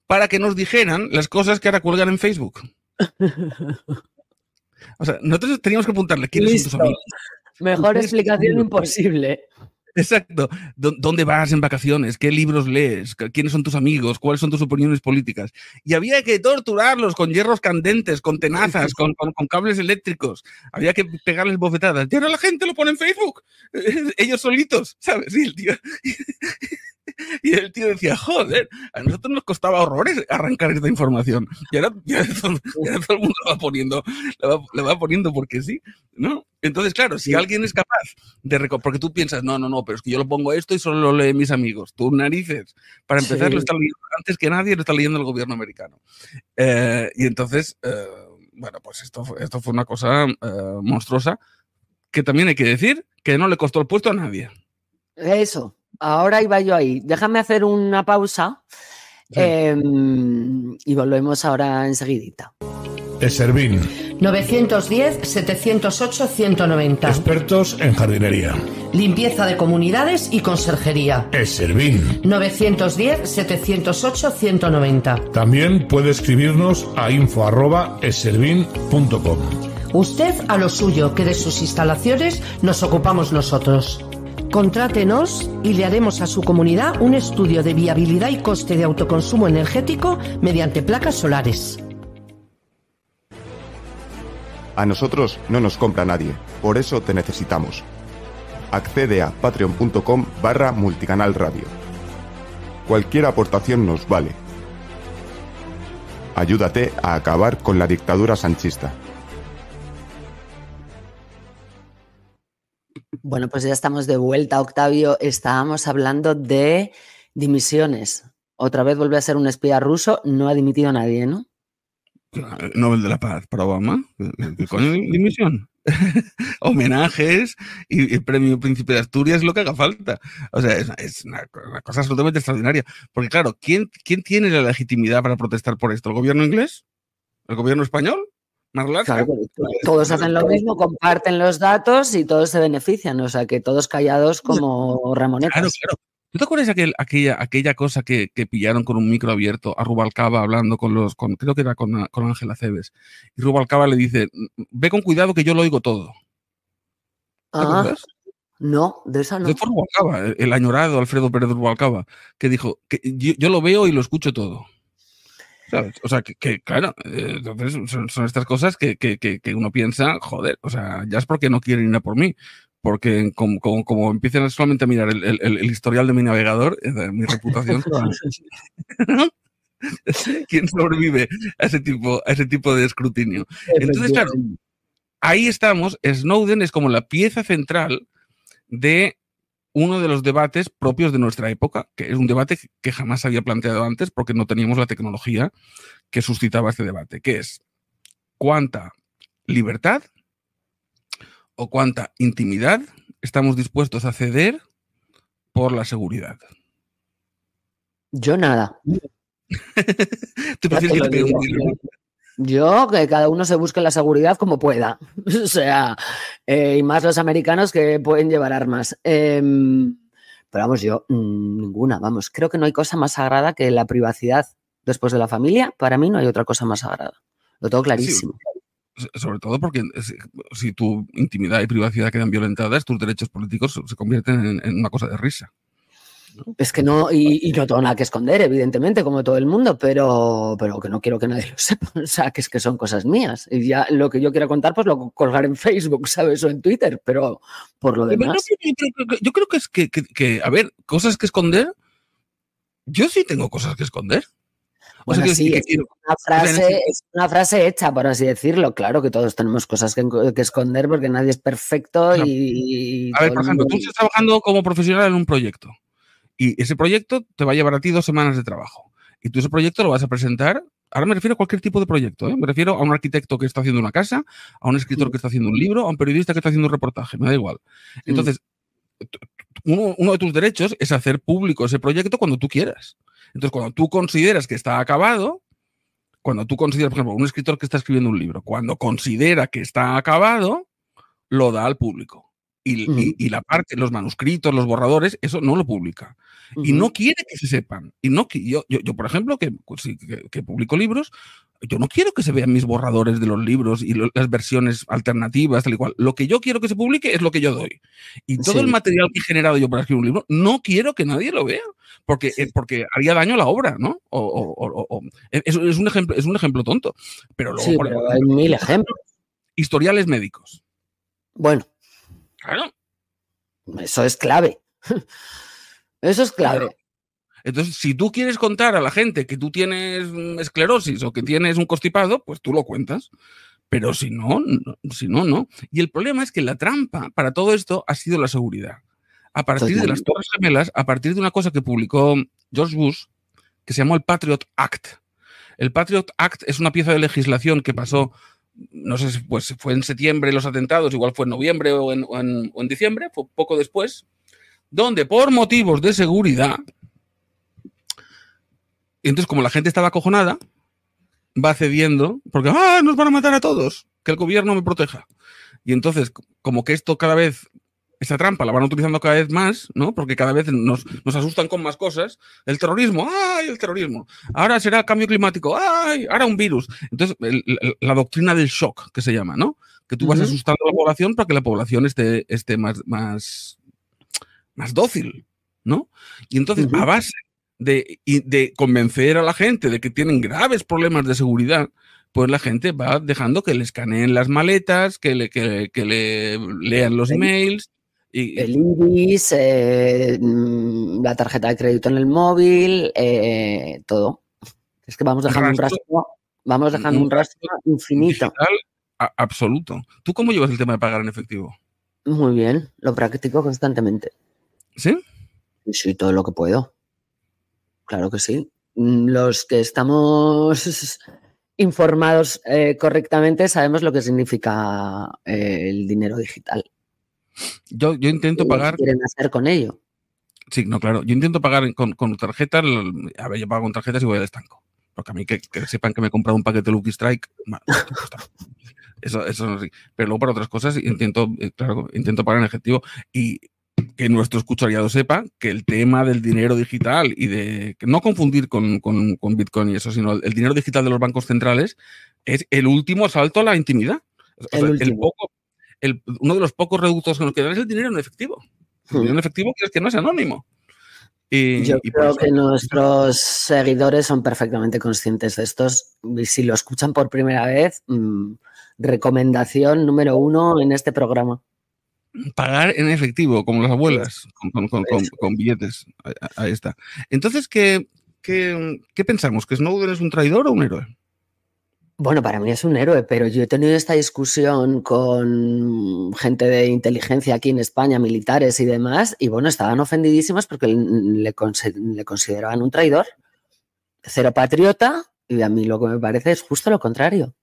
para que nos dijeran las cosas que ahora cuelgan en Facebook. O sea, nosotros teníamos que apuntarle quiénes son tus amigos. Mejor explicación imposible. Exacto. ¿Dónde vas en vacaciones? ¿Qué libros lees? ¿Quiénes son tus amigos? ¿Cuáles son tus opiniones políticas? Y había que torturarlos con hierros candentes, con tenazas, con, cables eléctricos. Había que pegarles bofetadas. Y ahora la gente lo pone en Facebook. Ellos solitos, ¿sabes? Y el tío... Y el tío decía, joder, a nosotros nos costaba horrores arrancar esta información. Y ahora, todo, el mundo la va poniendo, la va, poniendo porque sí, ¿no? Entonces, claro, si alguien es capaz de porque tú piensas, no, no, no, pero es que yo lo pongo esto y solo lo leen mis amigos. Tus narices. Para empezar, lo está leyendo antes que nadie, lo está leyendo el gobierno americano. Eh, y entonces, eh, bueno, pues esto, esto fue una cosa eh, monstruosa que también hay que decir que no le costó el puesto a nadie. Eso, ahora iba yo ahí. Déjame hacer una pausa em, y volvemos ahora enseguidita. Eservin. 910-708-190. Expertos en jardinería. Limpieza de comunidades y conserjería. Eservin. 910-708-190. También puede escribirnos a info.eservin.com. Usted a lo suyo, que de sus instalaciones nos ocupamos nosotros. Contrátenos y le haremos a su comunidad un estudio de viabilidad y coste de autoconsumo energético mediante placas solares. A nosotros no nos compra nadie, por eso te necesitamos. Accede a patreon.com barra multicanal radio. Cualquier aportación nos vale. Ayúdate a acabar con la dictadura sanchista. Bueno, pues ya estamos de vuelta, Octavio. Estábamos hablando de dimisiones. Otra vez vuelve a ser un espía ruso, no ha dimitido a nadie, ¿no? Nobel de la Paz para Obama, dimisión. Homenajes y el premio Príncipe de Asturias, lo que haga falta. O sea, es, una, cosa absolutamente extraordinaria. Porque, claro, ¿quién, ¿quién tiene la legitimidad para protestar por esto? ¿El gobierno inglés? ¿El gobierno español? todos hacen lo mismo, comparten los datos y todos se benefician, o sea que todos callados como Ramonet. ¿Tú te acuerdas aquel, aquella, aquella cosa que, que, pillaron con un micro abierto a Rubalcaba hablando con los, con, creo que era con Ángela Cebes? Y Rubalcaba le dice, ve con cuidado que yo lo oigo todo. Ah, no, de esa no. De Rubalcaba, el, añorado Alfredo Pérez Rubalcaba, que dijo, que yo lo veo y lo escucho todo. O sea, que, claro, eh, entonces son, estas cosas que, uno piensa, joder, o sea, ya es porque no quieren ir a por mí. Porque como, como, empiezan solamente a mirar el, el, historial de mi navegador, eh, mi reputación. ¿Quién sobrevive a ese tipo, a ese tipo de escrutinio? Entonces, claro, ahí estamos. Snowden es como la pieza central de uno de los debates propios de nuestra época, que es un debate que jamás había planteado antes porque no teníamos la tecnología que suscitaba este debate, que es cuánta libertad o cuánta intimidad estamos dispuestos a ceder por la seguridad. Yo nada. que yo, que cada uno se busque la seguridad como pueda. o sea, eh, y más los americanos que pueden llevar armas. Em, pero vamos, yo, mm, ninguna, vamos. Creo que no hay cosa más sagrada que la privacidad después de la familia. Para mí no hay otra cosa más sagrada. Lo tengo clarísimo. sobre todo porque si tu intimidad y privacidad quedan violentadas, tus derechos políticos se convierten en una cosa de risa. Es que no, pues y, no tengo nada que esconder, evidentemente, como todo el mundo, pero, pero que no quiero que nadie lo sepa. O sea, que es que son cosas mías. Y ya lo que yo quiero contar, pues lo colgar en Facebook, ¿sabes? O en Twitter, pero por lo demás. Yo creo que, es que, a ver, cosas que esconder. Yo sí tengo cosas que esconder. o sea, sí, es, una frase, es, una frase, hecha, por así decirlo. Claro que todos tenemos cosas que, esconder porque nadie es perfecto y, A ver, por ejemplo, tú estás trabajando como profesional en un proyecto. Y ese proyecto te va a llevar a ti dos semanas de trabajo. Y tú ese proyecto lo vas a presentar ahora me refiero a cualquier tipo de proyecto, ¿eh? me refiero a un arquitecto que está haciendo una casa, a un escritor mm. que está haciendo un libro, a un periodista que está haciendo un reportaje, me da igual. Mm. Entonces, uno, de tus derechos es hacer público ese proyecto cuando tú quieras. Entonces, cuando tú consideras que está acabado, cuando tú consideras, por ejemplo, un escritor que está escribiendo un libro, cuando considera que está acabado, lo da al público. Y, la parte, los manuscritos, los borradores, eso no lo publica. Y no quiere que se sepan. Y no yo, yo, yo por ejemplo, pues que, que, publico libros, yo no quiero que se vean mis borradores de los libros y las versiones alternativas, tal y cual. Lo que yo quiero que se publique es lo que yo doy. Y todo el material que he generado yo para escribir un libro, no quiero que nadie lo vea, porque, eh, porque haría daño a la obra, ¿no? O, e, es, un ejemplo, es un ejemplo tonto. Pero, pero hay mil ejemplos. Historiales médicos. Bueno, Claro. Eso es clave. Eso es clave. Entonces, si tú quieres contar a la gente que tú tienes mm, esclerosis o que tienes un constipado, pues tú lo cuentas. Pero si no, no si no, no. Y el problema es que la trampa para todo esto ha sido la seguridad. A partir de las Torres Gemelas, a partir de una cosa que publicó George Bush, que se llamó el Patriot Act. El Patriot Act es una pieza de legislación que pasó no sé si pues, fue en septiembre los atentados, igual fue en noviembre o en, o en, diciembre, fue poco después, donde por motivos de seguridad, entonces como la gente estaba acojonada, va cediendo, porque ¡ah, nos van a matar a todos! Que el gobierno me proteja. Y entonces, como que esto cada vez esa trampa la van utilizando cada vez más, ¿no? Porque cada vez nos, nos, asustan con más cosas. El terrorismo, ¡ay, el terrorismo! Ahora será cambio climático, ¡ay, ahora un virus! Entonces, la doctrina del shock, que se llama, ¿no? Que tú vas asustando a la población para que la población esté, más, más, más dócil, ¿no? Y entonces, a base de, de convencer a la gente de que tienen graves problemas de seguridad, pues la gente va dejando que le escaneen las maletas, que le, que le lean los emails, el iris, eh, mm, la tarjeta de crédito en el móvil, eh, todo. Es que vamos dejando un rastro, vamos dejando un rastro, infinito. absoluto. ¿Tú cómo llevas el tema de pagar en efectivo? Muy bien, lo practico constantemente. ¿Sí? Sí, todo lo que puedo. Claro que sí. Mm, los que estamos informados eh, correctamente sabemos lo que significa el dinero digital. Yo, yo intento pagar. ¿Qué hacer con ello? Sí, no, claro. Yo intento pagar con, con tarjeta. A ver, yo pago con tarjetas y voy al estanco. Porque a mí que, sepan que me he comprado un paquete de Lucky Strike. eso, eso es así, Pero luego para otras cosas intento, eh, intento pagar en efectivo. Y que nuestro escuchariado sepa que el tema del dinero digital y de no confundir con, con, Bitcoin y eso, sino el, dinero digital de los bancos centrales es el último salto a la intimidad. el, poco, uno de los pocos reductos con nos que es el dinero en efectivo. El dinero en efectivo es que no es anónimo. Y, Yo creo que nuestros seguidores son perfectamente conscientes de estos. Y si lo escuchan por primera vez, mm, recomendación número uno en este programa. Pagar en efectivo, como las abuelas, con, billetes. Ahí, está. Entonces, ¿qué, qué, qué pensamos? ¿Que Snowden es un traidor o un héroe? Bueno, para mí es un héroe, pero yo he tenido esta discusión con gente de inteligencia aquí en España, militares y demás, y bueno, estaban ofendidísimos porque le, consideraban un traidor, cero patriota, y a mí lo que me parece es justo lo contrario.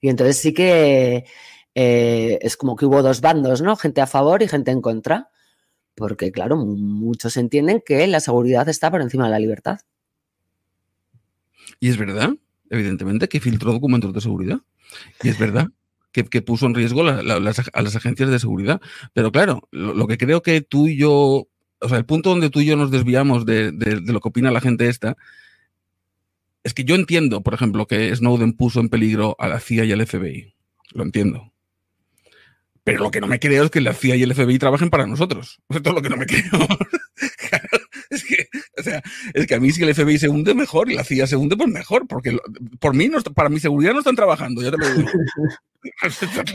Y entonces sí que eh, es como que hubo dos bandos, ¿no? Gente a favor y gente en contra, porque claro, muchos entienden que la seguridad está por encima de la libertad. ¿Y es verdad? evidentemente, que filtró documentos de seguridad. Y es verdad. Que, puso en riesgo a las agencias de seguridad. Pero claro, lo, que creo que tú y yo o sea, el punto donde tú y yo nos desviamos de, lo que opina la gente esta, es que yo entiendo, por ejemplo, que Snowden puso en peligro a la CIA y al FBI. Lo entiendo. Pero lo que no me creo es que la CIA y el FBI trabajen para nosotros. Eso es lo que no me creo. O sea, es que a mí si el FBI se hunde, mejor, y la CIA se hunde, pues mejor, porque por mí, no, para mi seguridad no están trabajando,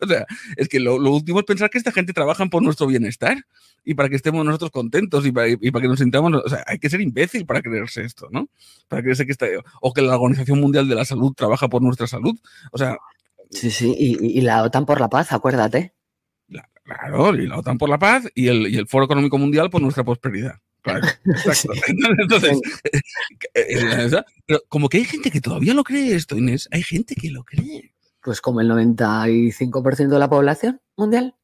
o sea, es que lo, último es pensar que esta gente trabaja por nuestro bienestar y para que estemos nosotros contentos y para, que nos sintamos, o sea, hay que ser imbécil para creerse esto, ¿no? Para creerse que está, o que la Organización Mundial de la Salud trabaja por nuestra salud, o sea... Sí, sí, y, la OTAN por la paz, acuérdate. claro, y la OTAN por la paz y el Foro Económico Mundial por nuestra prosperidad. Claro, Entonces, eh, eh, eh, pero como que hay gente que todavía lo cree esto, Inés, hay gente que lo cree. Pues como el 95% de la población mundial.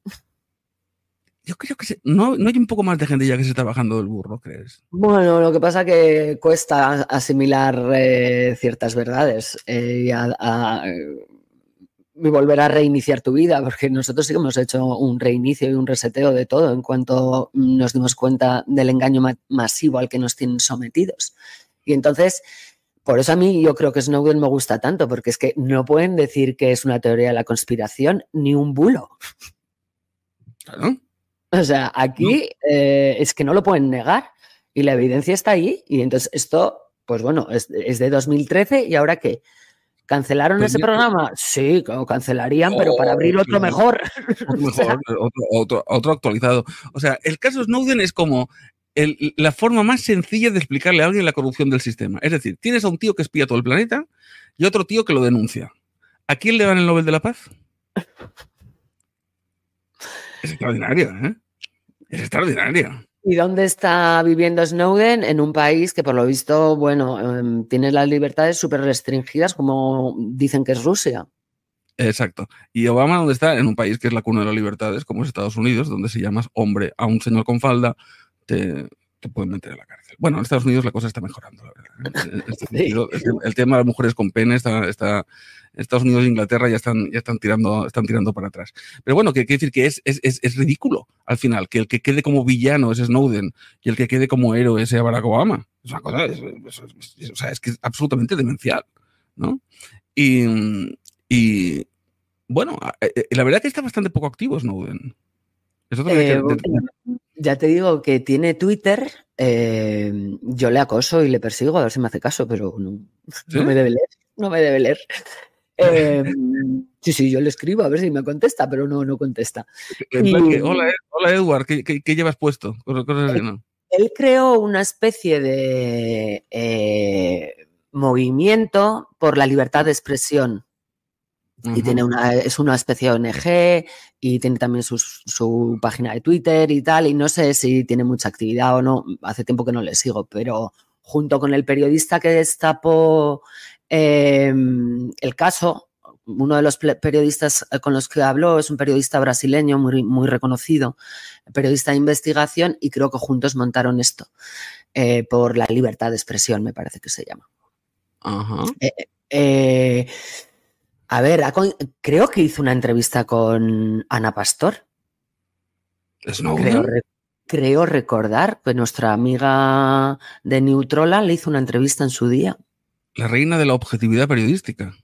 Yo creo que no, hay un poco más de gente ya que se está bajando el burro, ¿crees? Bueno, lo que pasa que cuesta asimilar ciertas verdades y a, volver a reiniciar tu vida, porque nosotros sí que hemos hecho un reinicio y un reseteo de todo en cuanto nos dimos cuenta del engaño masivo al que nos tienen sometidos. Y entonces, por eso a mí yo creo que Snowden me gusta tanto, porque es que no pueden decir que es una teoría de la conspiración ni un bulo. O sea, aquí eh, es que no lo pueden negar y la evidencia está ahí. Y entonces esto, pues bueno, es de 2013 y ahora qué. ¿Cancelaron ese programa? Sí, cancelarían, pero para oh, abrir otro mejor. Otro, mejor otro, actualizado. O sea, el caso Snowden es como la forma más sencilla de explicarle a alguien la corrupción del sistema. Es decir, tienes a un tío que espía todo el planeta y otro tío que lo denuncia. ¿A quién le dan el Nobel de la Paz? Es extraordinaria ¿eh? Es extraordinario. ¿Y dónde está viviendo Snowden? En un país que, por lo visto, bueno, em, tiene las libertades súper restringidas, como dicen que es Rusia. Exacto. ¿Y Obama dónde está? En un país que es la cuna de las libertades, como es Estados Unidos, donde si llamas hombre a un señor con falda, te, te pueden meter a la cárcel. Bueno, en Estados Unidos la cosa está mejorando, la verdad. ¿eh? Este el, tema de las mujeres con pene está, está, Estados Unidos e Inglaterra ya están, ya están, tirando, están tirando para atrás. Pero bueno, que quiere decir que es, es, es, ridículo al final, que el que quede como villano es Snowden y el que quede como héroe sea Barack Obama. Es cosa, es, o sea, es que es absolutamente demencial, ¿no? Y, y bueno, eh, eh, la verdad es que está bastante poco activo Snowden. Eh, ya te digo que tiene Twitter, yo le acoso y le persigo a ver si me hace caso, pero no, no me debe leer. No me debe leer. Em, sí, sí, yo le escribo a ver si me contesta, pero no, no contesta. Eh, hola, hola, Edward, ¿qué, llevas puesto? Él creó una especie de eh, movimiento por la libertad de expresión. Y tiene una, es una especie de ONG y tiene también su, su, página de Twitter y tal. Y no sé si tiene mucha actividad o no. Hace tiempo que no le sigo, pero junto con el periodista que destapó Em, el caso, uno de los periodistas eh, con los que habló es un periodista brasileño muy, reconocido, periodista de investigación, y creo que juntos montaron esto eh, por la libertad de expresión, me parece que se llama. Eh, a ver, creo que hizo una entrevista con Ana Pastor. Creo, creo recordar que nuestra amiga de Neutrola le hizo una entrevista en su día la reina de la objetividad periodística.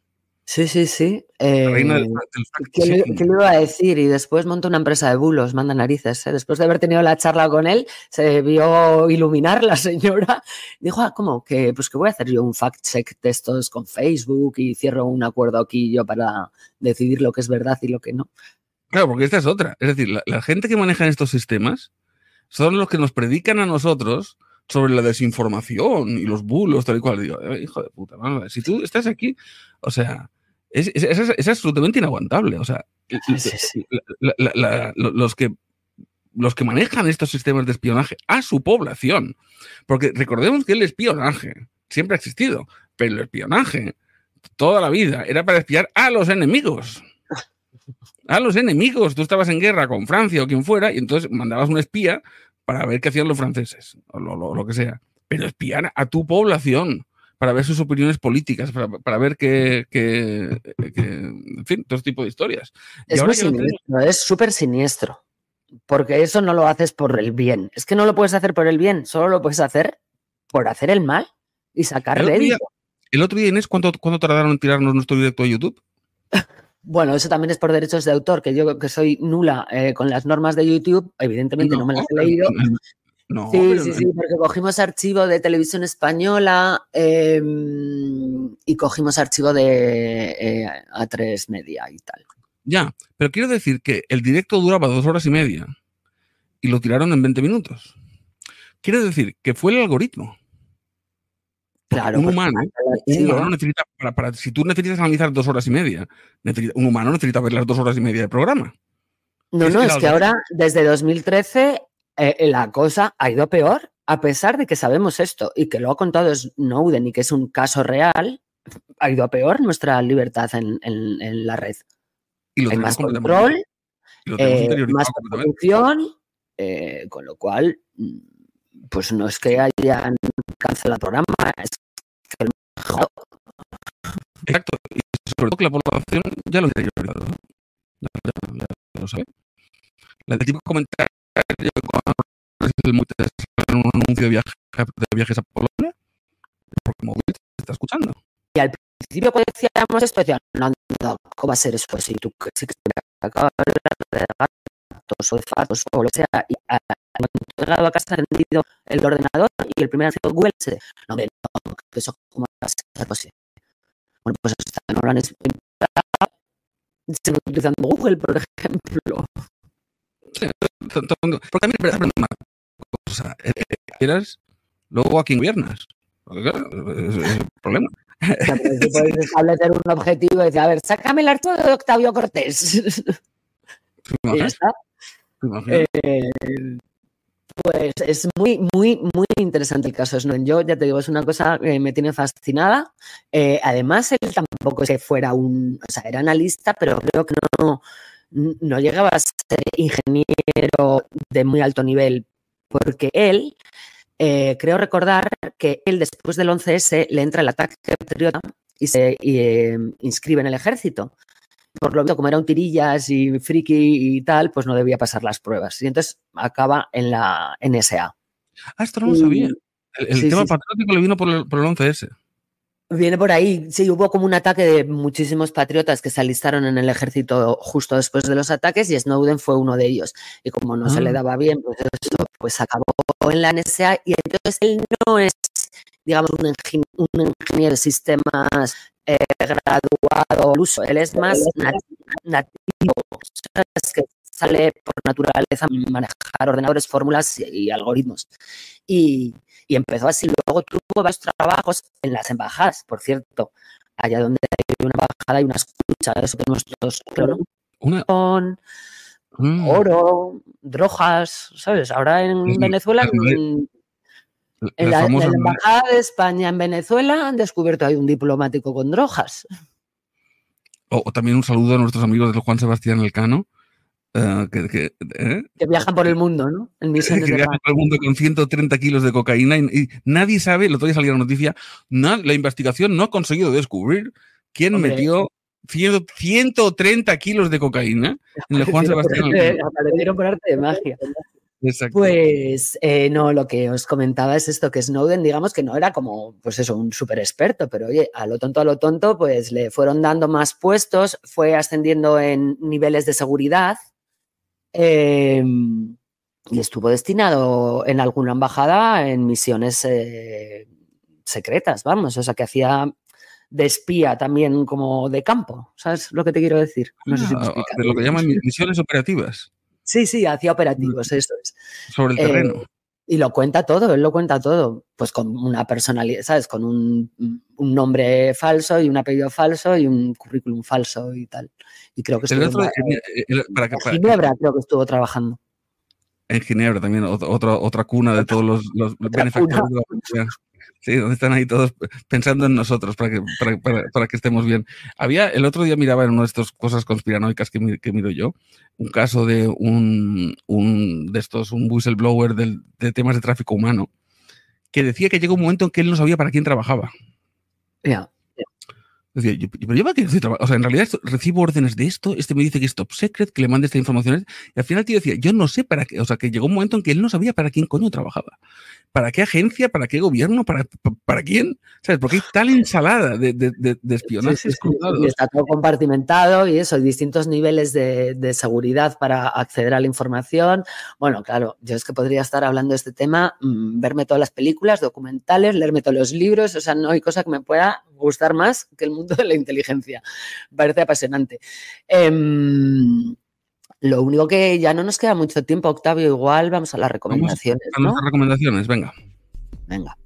Sí, sí, sí. la reina del, eh, ¿qué, le, iba a decir? Y después monta una empresa de bulos, manda narices. ¿eh? Después de haber tenido la charla con él, se vio iluminar la señora. Dijo, ah, ¿cómo? Que, pues que voy a hacer yo un fact-check de estos con Facebook y cierro un acuerdo aquí yo para decidir lo que es verdad y lo que no. Claro, porque esta es otra. Es decir, la gente que maneja estos sistemas son los que nos predican a nosotros sobre la desinformación y los bulos, tal y cual. Digo, eh, hijo de puta, si tú estás aquí, o sea, es, absolutamente inaguantable. O sea, los que los que manejan estos sistemas de espionaje a su población, porque recordemos que el espionaje siempre ha existido, pero el espionaje toda la vida era para espiar a los enemigos a los enemigos. Tú estabas en guerra con Francia o quien fuera y entonces mandabas un espía para ver qué hacían los franceses, o lo, que sea, pero espiar a tu población para ver sus opiniones políticas, para, ver qué, En fin, todo este tipo de historias. Es súper siniestro. Porque eso no lo haces por el bien. Es que no lo puedes hacer por el bien, solo lo puedes hacer por hacer el mal y sacarle. El otro día, el otro tardaron en tirarnos nuestro directo a YouTube? Bueno, eso también es por derechos de autor, que yo que soy nula eh, con las normas de YouTube, evidentemente no, me las he leído. sí, sí, sí, porque cogimos archivo de televisión española em, y cogimos archivo de eh, A3 Media y tal. Ya, pero quiero decir que el directo duraba dos horas y media y lo tiraron en 20 minutos. Quiero decir que fue el algoritmo un pues, humano, necesita, si tú necesitas analizar dos horas y media, un humano necesita ver las dos horas y media de programa. No, no, es que ahora, desde 2013, eh, eh, la cosa ha ido peor, a pesar de que sabemos esto y que lo ha contado Snowden y que es un caso real, ha ido a peor nuestra libertad en, la red. Y lo más control, eh, más producción, con lo cual, mm, pues no es que hayan cancelado el programa, es el mejor. Exacto. Y sobre todo que la población ya lo tiene yo ¿no? Ya, ya, ya, lo sabe. La del tipo comentario en un anuncio de, viajes a Polonia, porque móvil te está escuchando. Y al principio cuando decíamos esto, decían, no, no, ¿cómo va a ser eso? Si tú si, acabas de datos o de fatos o lo que sea, y, ah, llegado a casa, encendido el ordenador y el primer archivo Google se No, pero no, eso es como ser posible. Bueno, pues hasta no lo han se utilizando Google, por ejemplo. Sí, porque también no me parece una cosa. Eh, eh, quieras, luego a quién gobiernas. Claro, es, el problema. si puedes establecer un objetivo y decir, a ver, sácame el archivo de Octavio Cortés. Y ya está. Eh, pues es muy, muy, muy interesante el caso Snowden. Yo ya te digo, es una cosa que me tiene fascinada. Eh, además, él tampoco es fuera un, o sea, era analista, pero creo que no, no llegaba a ser ingeniero de muy alto nivel, porque él, eh, creo recordar que él después del 11S le entra el ataque patriota y se eh, inscribe en el ejército por lo visto, como era tirillas y friki y tal, pues no debía pasar las pruebas. Y entonces acaba en la NSA. Ah, esto no lo sabía. Mm. El, tema patriótico le vino por el, 11S. Viene por ahí. Sí, hubo como un ataque de muchísimos patriotas que se alistaron en el ejército justo después de los ataques y Snowden fue uno de ellos. Y como no se le ah. daba bien, pues eso pues acabó en la NSA y entonces él no es, digamos, un ingeniero de sistemas eh, graduado el uso, él es más nativo, es que sale por naturaleza manejar ordenadores, fórmulas y, algoritmos. Y, empezó así, luego tuvo varios trabajos en las embajadas, por cierto, allá donde hay una embajada hay una escucha, eso tenemos mm. oro, drogas, ¿sabes? Ahora en Venezuela... Eh en la, Embajada de España en Venezuela han descubierto hay un diplomático con drogas. O, también un saludo a nuestros amigos de Juan Sebastián Elcano. Eh, que, eh, viajan por el mundo, ¿no? Eh, que por el mundo con 130 kilos de cocaína y, nadie sabe, Lo todavía día la noticia, la investigación no ha conseguido descubrir quién metió 130 kilos de cocaína en el Juan Sebastián. Aparecieron por arte de magia. Pues eh, no, lo que os comentaba es esto, que Snowden, digamos que no era como, pues eso, un súper experto, pero oye, a lo tonto, a lo tonto, pues le fueron dando más puestos, fue ascendiendo en niveles de seguridad em, y estuvo destinado en alguna embajada en misiones eh, secretas, vamos, o sea, que hacía de espía también como de campo, ¿sabes lo que te quiero decir? No sé si de ah, lo que llaman misiones operativas. Sí, sí, hacía operativos, eso es. Sobre el eh, terreno. Y lo cuenta todo, él lo cuenta todo, pues con una personalidad, ¿sabes? Con un, nombre falso y un apellido falso y un currículum falso y tal. Y creo que estuvo eh, eh, en, Ginebra, creo que estuvo trabajando. En Ginebra también, otra, otra cuna de todos los, los la Sí, donde están ahí todos pensando en nosotros para que, para, que estemos bien. Había, el otro día miraba en una de estas cosas conspiranoicas que, que miro yo, un caso de un, un de estos, un whistleblower de, de temas de tráfico humano, que decía que llegó un momento en que él no sabía para quién trabajaba. Ya pero yo para O sea, en realidad recibo órdenes de esto, este me dice que es top secret, que le mande esta información. Y al final el tío decía, yo no sé para qué. O sea, que llegó un momento en que él no sabía para quién coño trabajaba. ¿Para qué agencia? ¿Para qué gobierno? ¿Para, para, quién? ¿Sabes? Porque hay tal ensalada de, de, espionaje. está todo compartimentado y eso, hay distintos niveles de, seguridad para acceder a la información. Bueno, claro, yo es que podría estar hablando de este tema, mm, verme todas las películas, documentales, leerme todos los libros. O sea, no hay cosa que me pueda gustar más que el mundo de la inteligencia. Parece apasionante. Em, lo único que ya no nos queda mucho tiempo, Octavio, igual vamos a las recomendaciones. Vamos a las recomendaciones, venga. Venga.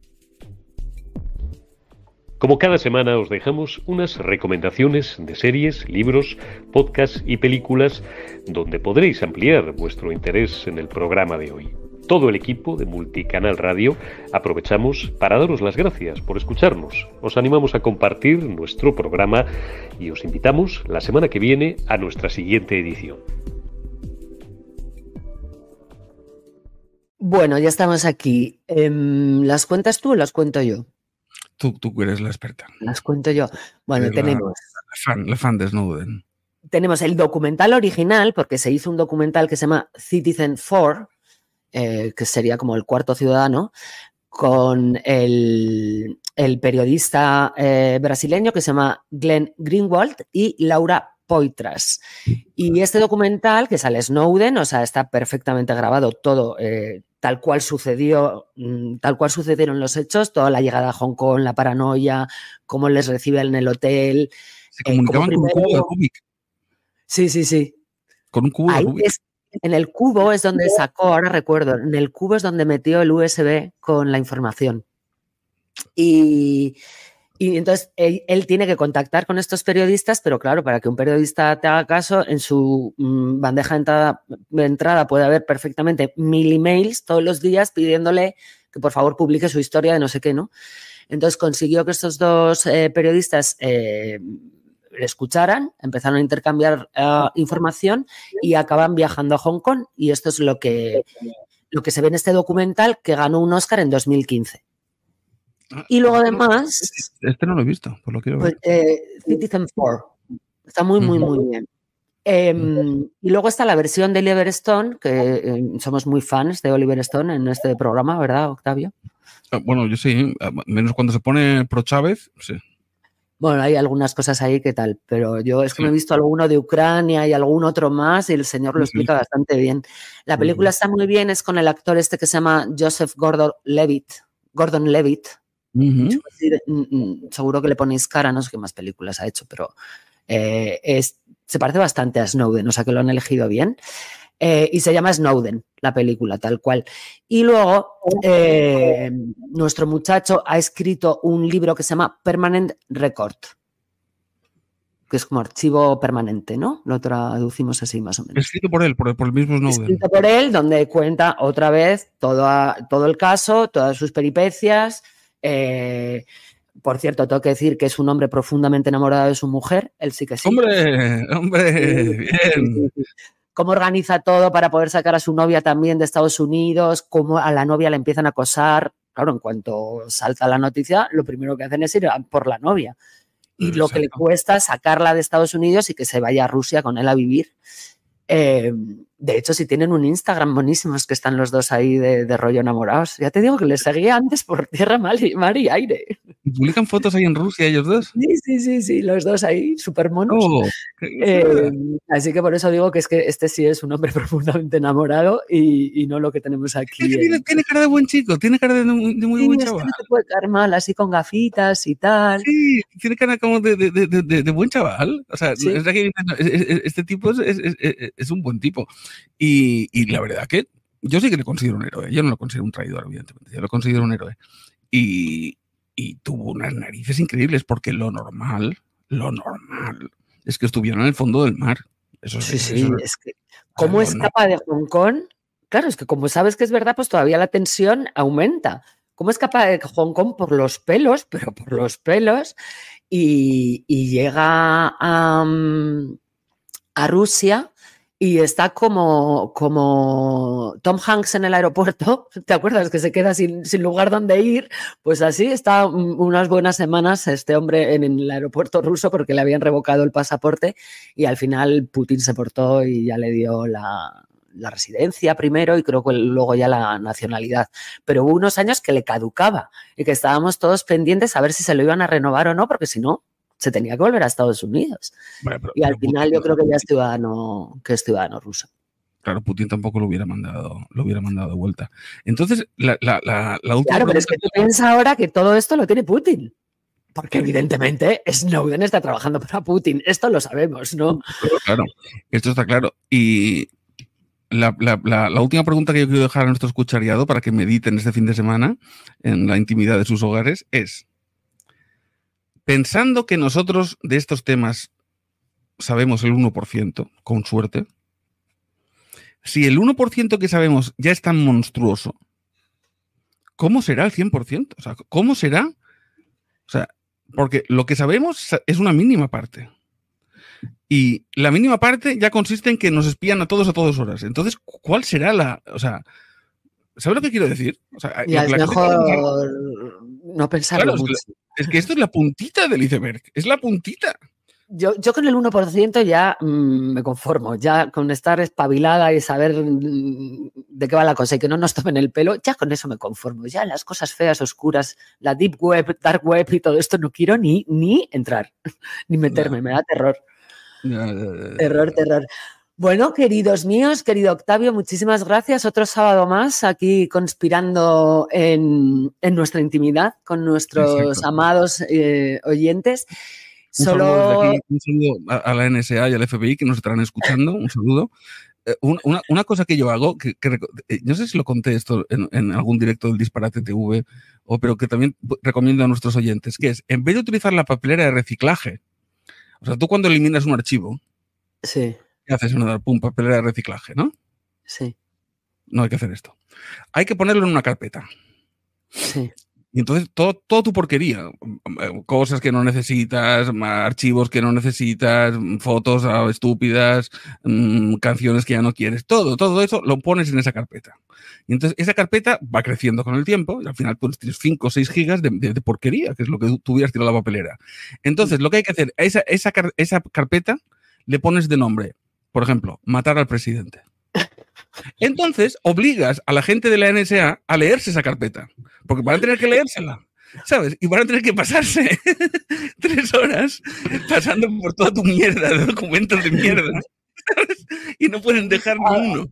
Como cada semana os dejamos unas recomendaciones de series, libros, podcasts y películas donde podréis ampliar vuestro interés en el programa de hoy todo el equipo de Multicanal Radio, aprovechamos para daros las gracias por escucharnos. Os animamos a compartir nuestro programa y os invitamos la semana que viene a nuestra siguiente edición. Bueno, ya estamos aquí. Em, ¿Las cuentas tú o las cuento yo? Tú, tú eres la experta. Las cuento yo. Bueno, tenemos. La fan, la fan Tenemos el documental original, porque se hizo un documental que se llama Citizen 4, eh, que sería como el cuarto ciudadano, con el, periodista eh, brasileño que se llama Glenn Greenwald y Laura Poitras. Y este documental, que sale Snowden, o sea, está perfectamente grabado todo. Eh, tal cual sucedió, mm, tal cual sucedieron los hechos, toda la llegada a Hong Kong, la paranoia, cómo les reciben en el hotel. Se comunicaban con un cubo de Rubik. Sí, sí, sí. Con un cubo de Rubik. En el cubo es donde sacó, ahora recuerdo, en el cubo es donde metió el USB con la información. Y, entonces él, tiene que contactar con estos periodistas, pero claro, para que un periodista te haga caso, en su mm, bandeja de entrada, puede haber perfectamente mil emails todos los días pidiéndole que por favor publique su historia de no sé qué, ¿no? Entonces consiguió que estos dos eh, periodistas eh, escucharan, empezaron a intercambiar eh, información y acaban viajando a Hong Kong. Y esto es lo que, lo que se ve en este documental que ganó un Oscar en 2015. Ah, y luego este además... Este no lo he visto, por lo que ver. Pues, eh, Citizen 4. Está muy, muy, muy bien. Em, y luego está la versión de Oliver Stone, que em, somos muy fans de Oliver Stone en este programa, ¿verdad, Octavio? Ah, bueno, yo sí, ah, menos cuando se pone pro Chávez, sí. Bueno, hay algunas cosas ahí que tal, pero yo es que me he visto alguno de Ucrania y algún otro más y el señor lo explica bastante bien. La película está muy bien, es con el actor este que se llama Joseph Gordon Levitt. Gordon Levitt. Mm, mm, seguro que le ponéis cara, no sé qué más películas ha hecho, pero eh, es, se parece bastante a Snowden, o sea que lo han elegido bien. Eh, y se llama Snowden, la película, tal cual. Y luego, eh, nuestro muchacho ha escrito un libro que se llama Permanent Record, que es como archivo permanente, ¿no? Lo traducimos así más o menos. Escrito por él, por, el mismo Snowden. Escrito por él, donde cuenta otra vez todo, todo el caso, todas sus peripecias. Eh, por cierto, tengo que decir que es un hombre profundamente enamorado de su mujer, él sí que sí. Hombre, hombre, bien cómo organiza todo para poder sacar a su novia también de Estados Unidos, cómo a la novia le empiezan a acosar. Claro, en cuanto salta la noticia, lo primero que hacen es ir por la novia. Y lo que le cuesta sacarla de Estados Unidos y que se vaya a Rusia con él a vivir. Eh, de hecho, si tienen un Instagram buenísimos que están los dos ahí de, rollo enamorados. Ya te digo que les seguía antes por tierra, mar y, aire. publican fotos ahí en Rusia ellos dos? Sí, sí, sí, los dos ahí, súper monos. Oh, eh, así que por eso digo que es que este sí es un hombre profundamente enamorado y, no lo que tenemos aquí. tiene, cara de buen chico, tiene cara de, muy, buen chaval. No te puede mal, así con gafitas y tal. Sí, tiene cara como de, buen chaval. O sea, e, e, e, este tipo es, es un buen tipo. Y, la verdad que yo sí que le considero un héroe. Yo no lo considero un traidor, evidentemente. Yo lo considero un héroe. Y, tuvo unas narices increíbles porque lo normal, lo normal, es que estuvieron en el fondo del mar. Eso sí, sí, es que ¿cómo escapa de Hong Kong? Claro, es que como sabes que es verdad, pues todavía la tensión aumenta. ¿Cómo escapa de Hong Kong por los pelos, pero por los pelos? Y, llega a, a, Rusia y está como, como Tom Hanks en el aeropuerto, ¿te acuerdas? Que se queda sin, sin lugar donde ir. Pues así está unas buenas semanas este hombre en, el aeropuerto ruso porque le habían revocado el pasaporte y al final Putin se portó y ya le dio la, la residencia primero y creo que luego ya la nacionalidad. Pero hubo unos años que le caducaba y que estábamos todos pendientes a ver si se lo iban a renovar o no, porque si no, se tenía que volver a Estados Unidos. y al final yo creo que ya es ciudadano, que es ciudadano ruso. Claro, Putin tampoco lo hubiera mandado, lo hubiera mandado de vuelta. Entonces, la, la, la, última Claro, pero es que tú piensas ahora que todo esto lo tiene Putin. Porque evidentemente Snowden está trabajando para Putin. Esto lo sabemos, ¿no? Claro, esto está claro. Y la, última pregunta que yo quiero dejar a nuestro escuchariado para que mediten este fin de semana en la intimidad de sus hogares es, pensando que nosotros de estos temas sabemos el 1%, con suerte, si el 1% que sabemos ya es tan monstruoso, ¿cómo será el 100%? O sea, ¿cómo será? O sea, porque lo que sabemos es una mínima parte. Y la mínima parte ya consiste en que nos espían a todos a todas horas. Entonces, ¿cuál será la...? O sea, ¿sabes lo que quiero decir? mejor no pensarlo Es que esto es la puntita del iceberg, es la puntita. Yo, yo con el 1% ya mm, me conformo, ya con estar espabilada y saber mm, de qué va la cosa y que no nos tomen el pelo, ya con eso me conformo. Ya las cosas feas, oscuras, la deep web, dark web y todo esto no quiero ni, ni entrar, ni meterme, me da terror. terror, terror. Bueno, queridos míos, querido Octavio, muchísimas gracias. Otro sábado más aquí conspirando en, nuestra intimidad con nuestros amados eh, oyentes. Un Solo... un saludo a, la NSA y al FBI que nos estarán escuchando. Un saludo. Eh, una, cosa que yo hago, que, eh, no sé si lo conté esto en, algún directo del Disparate TV, pero que también recomiendo a nuestros oyentes, que es, en vez de utilizar la papelera de reciclaje, o sea, tú cuando eliminas un archivo, sí haces una papelera de reciclaje, no? Sí. No hay que hacer esto. Hay que ponerlo en una carpeta. Sí. Y entonces todo, tu porquería, eh, cosas que no necesitas, archivos que no necesitas, fotos ah, estúpidas, mm, canciones que ya no quieres, todo, todo eso lo pones en esa carpeta. Y entonces esa carpeta va creciendo con el tiempo y al final tú tienes 5 o 6 gigas de, porquería, que es lo que tú hubieras tirado a la papelera. Entonces mm. lo que hay que hacer, esa carpeta le pones de nombre por ejemplo, matar al presidente. Entonces, obligas a la gente de la NSA a leerse esa carpeta, porque van a tener que leérsela. ¿Sabes? Y van a tener que pasarse tres horas pasando por toda tu mierda de documentos de mierda. Y no pueden dejar ni ah, uno.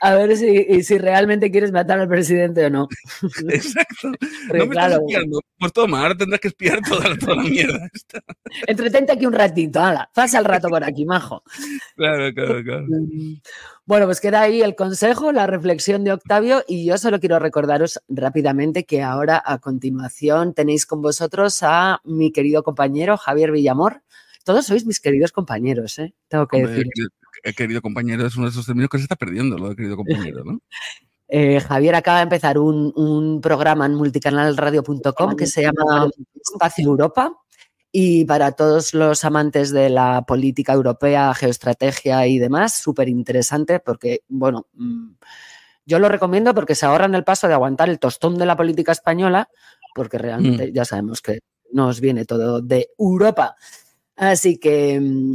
A ver si, si realmente quieres matar al presidente o no. Exacto. No me espiando. Pues toma, tendrás que espiar toda, la mierda. Entretente aquí un ratito, ala. Pasa el rato por aquí, majo. Claro, claro, claro. Mm. Bueno, pues queda ahí el consejo, la reflexión de Octavio y yo solo quiero recordaros rápidamente que ahora a continuación tenéis con vosotros a mi querido compañero Javier Villamor. Todos sois mis queridos compañeros, ¿eh? tengo que decir querido compañero es uno de esos términos que se está perdiendo, lo de querido compañero, ¿no? Eh, Javier acaba de empezar un, programa en multicanalradio.com que se llama Espacio Europa. Y para todos los amantes de la política europea, geoestrategia y demás, súper interesante porque, bueno, mm, yo lo recomiendo porque se ahorran el paso de aguantar el tostón de la política española, porque realmente mm. ya sabemos que nos viene todo de Europa. Así que mm,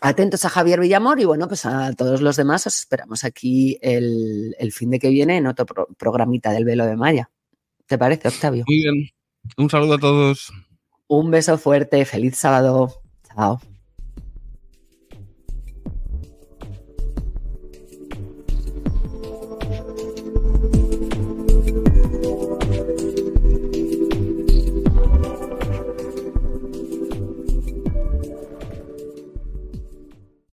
atentos a Javier Villamor y bueno, pues a todos los demás os esperamos aquí el, fin de que viene en otro programita del Velo de Maya. ¿Te parece, Octavio? Muy bien. Un saludo a todos. Un beso fuerte. Feliz sábado. Chao.